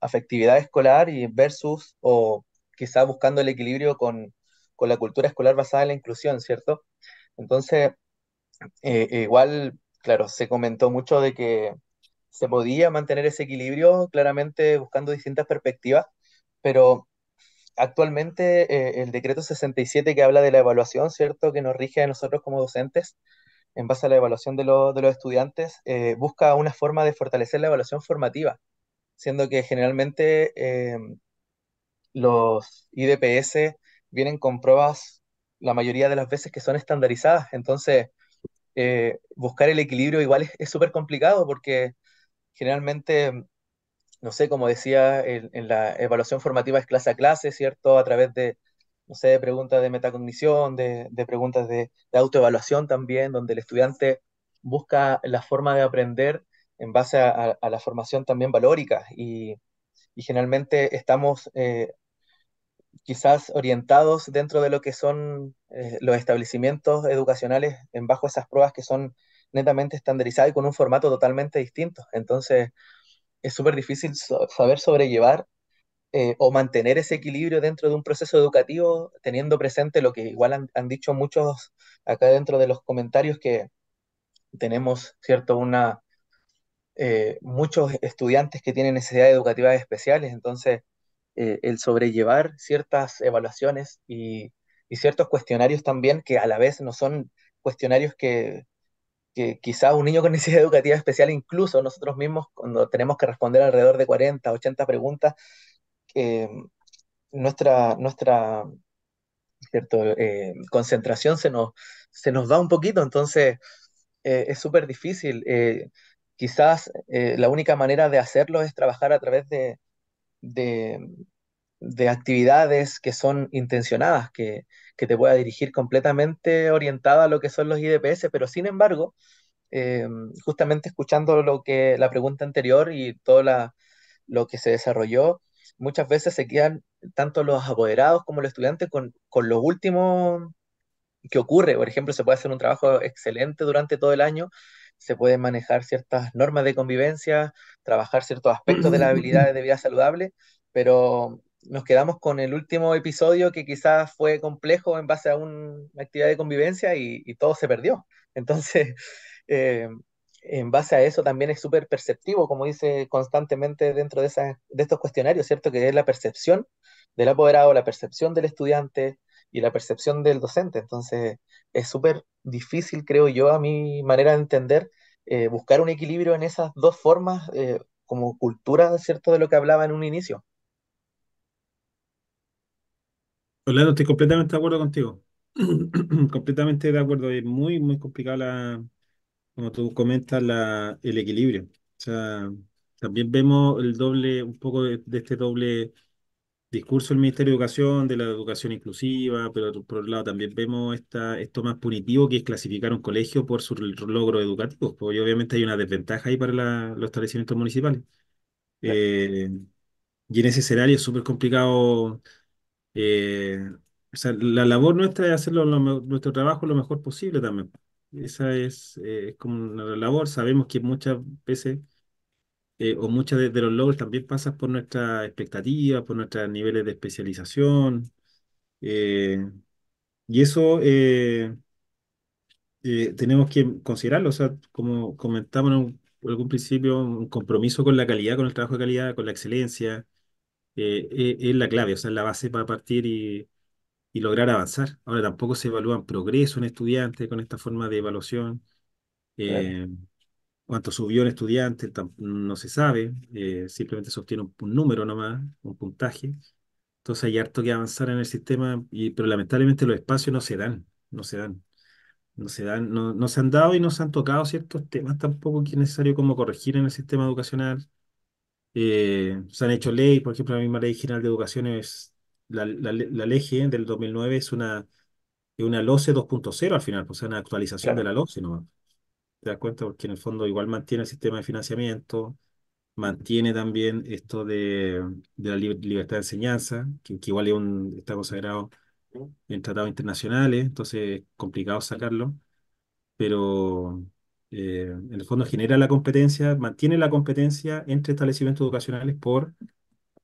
afectividad escolar y versus, o quizá buscando el equilibrio con, la cultura escolar basada en la inclusión, ¿cierto? Entonces, eh, igual, claro, se comentó mucho de que se podía mantener ese equilibrio, claramente buscando distintas perspectivas, pero actualmente eh, el decreto 67 que habla de la evaluación, ¿cierto? Que nos rige a nosotros como docentes en base a la evaluación de, los estudiantes, eh, busca una forma de fortalecer la evaluación formativa, siendo que generalmente eh, los IDPS vienen con pruebas la mayoría de las veces que son estandarizadas, entonces buscar el equilibrio igual es súper complicado porque generalmente no sé, como decía, en, la evaluación formativa es clase a clase, ¿cierto? A través de, no sé, preguntas de metacognición, de, preguntas de, autoevaluación también, donde el estudiante busca la forma de aprender en base a, la formación también valórica y, generalmente estamos eh, quizás orientados dentro de lo que son eh, los establecimientos educacionales en bajo esas pruebas que son netamente estandarizadas y con un formato totalmente distinto. Entonces, es súper difícil saber sobrellevar eh, o mantener ese equilibrio dentro de un proceso educativo, teniendo presente lo que igual han, dicho muchos acá dentro de los comentarios, que tenemos, ¿cierto?, una, eh, muchos estudiantes que tienen necesidades educativas especiales, entonces eh, el sobrellevar ciertas evaluaciones y, y, ciertos cuestionarios también, que a la vez no son cuestionarios que, que quizás un niño con necesidad educativa especial, incluso nosotros mismos, cuando tenemos que responder alrededor de 40, 80 preguntas, eh, nuestra, nuestra ¿cierto? Eh, concentración se nos, se nos va un poquito, entonces eh, es súper difícil. quizás la única manera de hacerlo es trabajar a través de, de actividades que son intencionadas, que, que, te a dirigir completamente orientada a lo que son los IDPS, pero sin embargo, eh, justamente escuchando lo que, la pregunta anterior y todo la, lo que se desarrolló, muchas veces se quedan tanto los apoderados como los estudiantes con, con lo último que ocurre. Por ejemplo, se puede hacer un trabajo excelente durante todo el año, se puede manejar ciertas normas de convivencia, trabajar ciertos aspectos de las habilidades de vida saludable, pero nos quedamos con el último episodio que quizás fue complejo en base a una actividad de convivencia y, todo se perdió. Entonces, eh, en base a eso también es súper perceptivo, como dice constantemente dentro de, estos cuestionarios, ¿cierto? Que es la percepción del apoderado, la percepción del estudiante y la percepción del docente. Entonces, es súper difícil, creo yo, a mi manera de entender, eh, buscar un equilibrio en esas dos formas eh, como cultura, ¿cierto? De lo que hablaba en un inicio. Orlando, estoy completamente de acuerdo contigo. completamente de acuerdo. Es muy, muy complicada como tú comentas, la, el equilibrio. O sea, también vemos el doble, un poco de, este doble discurso del Ministerio de Educación, de la educación inclusiva, pero por otro lado también vemos esta, esto más punitivo que es clasificar un colegio por sus logro educativos, porque obviamente hay una desventaja ahí para los establecimientos municipales. Eh, y en ese escenario es súper complicado eh, o sea, la labor nuestra es hacer nuestro trabajo lo mejor posible también. Esa es, eh, como una labor. Sabemos que muchas veces eh, o muchas de, de, los logros también pasan por nuestra expectativa, por nuestros niveles de especialización. y eso tenemos que considerarlo. O sea, como comentábamos en algún principio, un compromiso con la calidad, con el trabajo de calidad, con la excelencia eh, eh, es, la clave, o sea, es la base para partir y, y lograr avanzar. Ahora tampoco se evalúan progreso en estudiantes con esta forma de evaluación. Eh, Cuánto subió en estudiante no se sabe, eh, simplemente se obtiene un, número nomás, un puntaje. Entonces hay harto que avanzar en el sistema, y, pero lamentablemente los espacios no se dan, no se dan. No se, dan, no, no se han dado y no se han tocado ciertos temas tampoco que es necesario como corregir en el sistema educacional eh, se han hecho leyes, por ejemplo, la misma Ley General de Educación es, la, la, ley del 2009 es una, una LOCE 2.0 al final, pues, o sea, una actualización de la LOCE ¿no? ¿Te das cuenta? Porque en el fondo igual mantiene el sistema de financiamiento, mantiene también esto de, de la libertad de enseñanza, que, igual es un, está consagrado en tratados internacionales, entonces es complicado sacarlo, pero eh, en el fondo genera la competencia, mantiene la competencia entre establecimientos educacionales por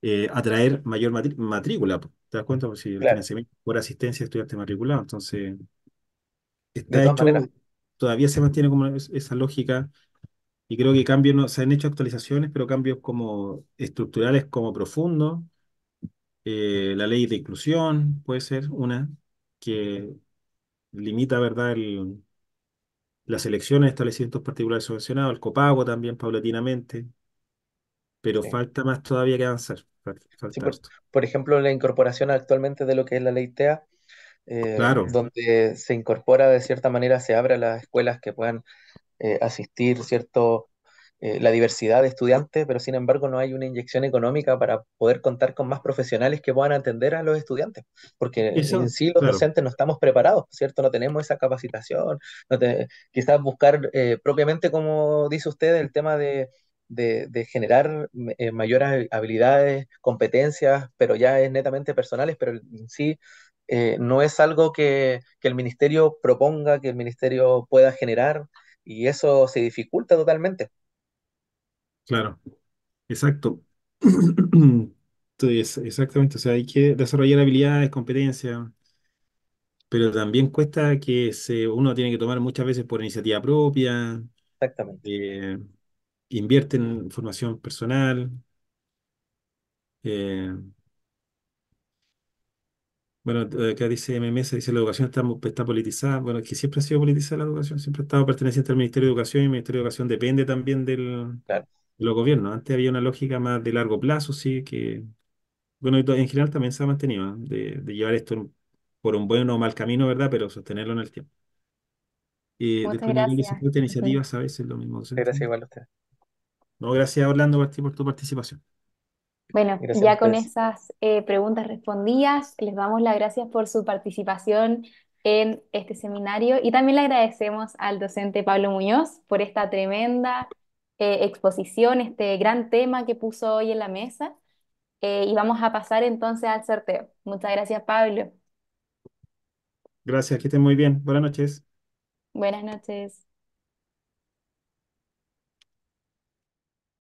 eh, atraer mayor matrícula. ¿Te das cuenta? por asistencia de estudiantes matriculados, entonces todavía se mantiene como esa lógica y creo que cambios, se han hecho actualizaciones, pero cambios como estructurales como profundos. Eh, la ley de inclusión puede ser una que limita, ¿verdad?, el, las elecciones de establecimientos particulares subvencionados, el copago también paulatinamente, pero falta más todavía que avanzar. por, ejemplo, la incorporación actualmente de lo que es la ley TEA, eh, donde se incorpora de cierta manera, se abre las escuelas que puedan eh, asistir cierto eh, la diversidad de estudiantes, pero sin embargo no hay una inyección económica para poder contar con más profesionales que puedan atender a los estudiantes, porque en sí los docentes no estamos preparados, ¿cierto? No tenemos esa capacitación, quizás buscar eh, propiamente, como dice usted, el tema de, generar eh, mayores habilidades, competencias, pero ya es netamente personales, pero en sí... no es algo que el ministerio proponga, que el ministerio pueda generar, y eso se dificulta totalmente. Claro, exacto. exactamente, o sea, hay que desarrollar habilidades, competencias, pero también cuesta que se, uno tiene que tomar muchas veces por iniciativa propia, Exactamente. Eh, invierte en formación personal. Eh, bueno, acá dice MMS, dice la educación está, está politizada. Bueno, es que siempre ha sido politizada la educación, siempre ha estado perteneciente al Ministerio de Educación y el Ministerio de Educación depende también del, Claro los gobiernos. Antes había una lógica más de largo plazo, sí, que, bueno, en general también se ha mantenido, ¿eh? de, llevar esto por un buen o mal camino, ¿verdad? Pero sostenerlo en el tiempo. Eh, después, gracias. De iniciativas a veces lo mismo. Gracias igual usted. No, gracias Orlando por tu participación. Bueno, ya con esas eh, preguntas respondidas, les damos las gracias por su participación en este seminario y también le agradecemos al docente Pablo Muñoz por esta tremenda eh, exposición, este gran tema que puso hoy en la mesa. Eh, y vamos a pasar entonces al sorteo. Muchas gracias, Pablo. Gracias, que estén muy bien. Buenas noches. Buenas noches.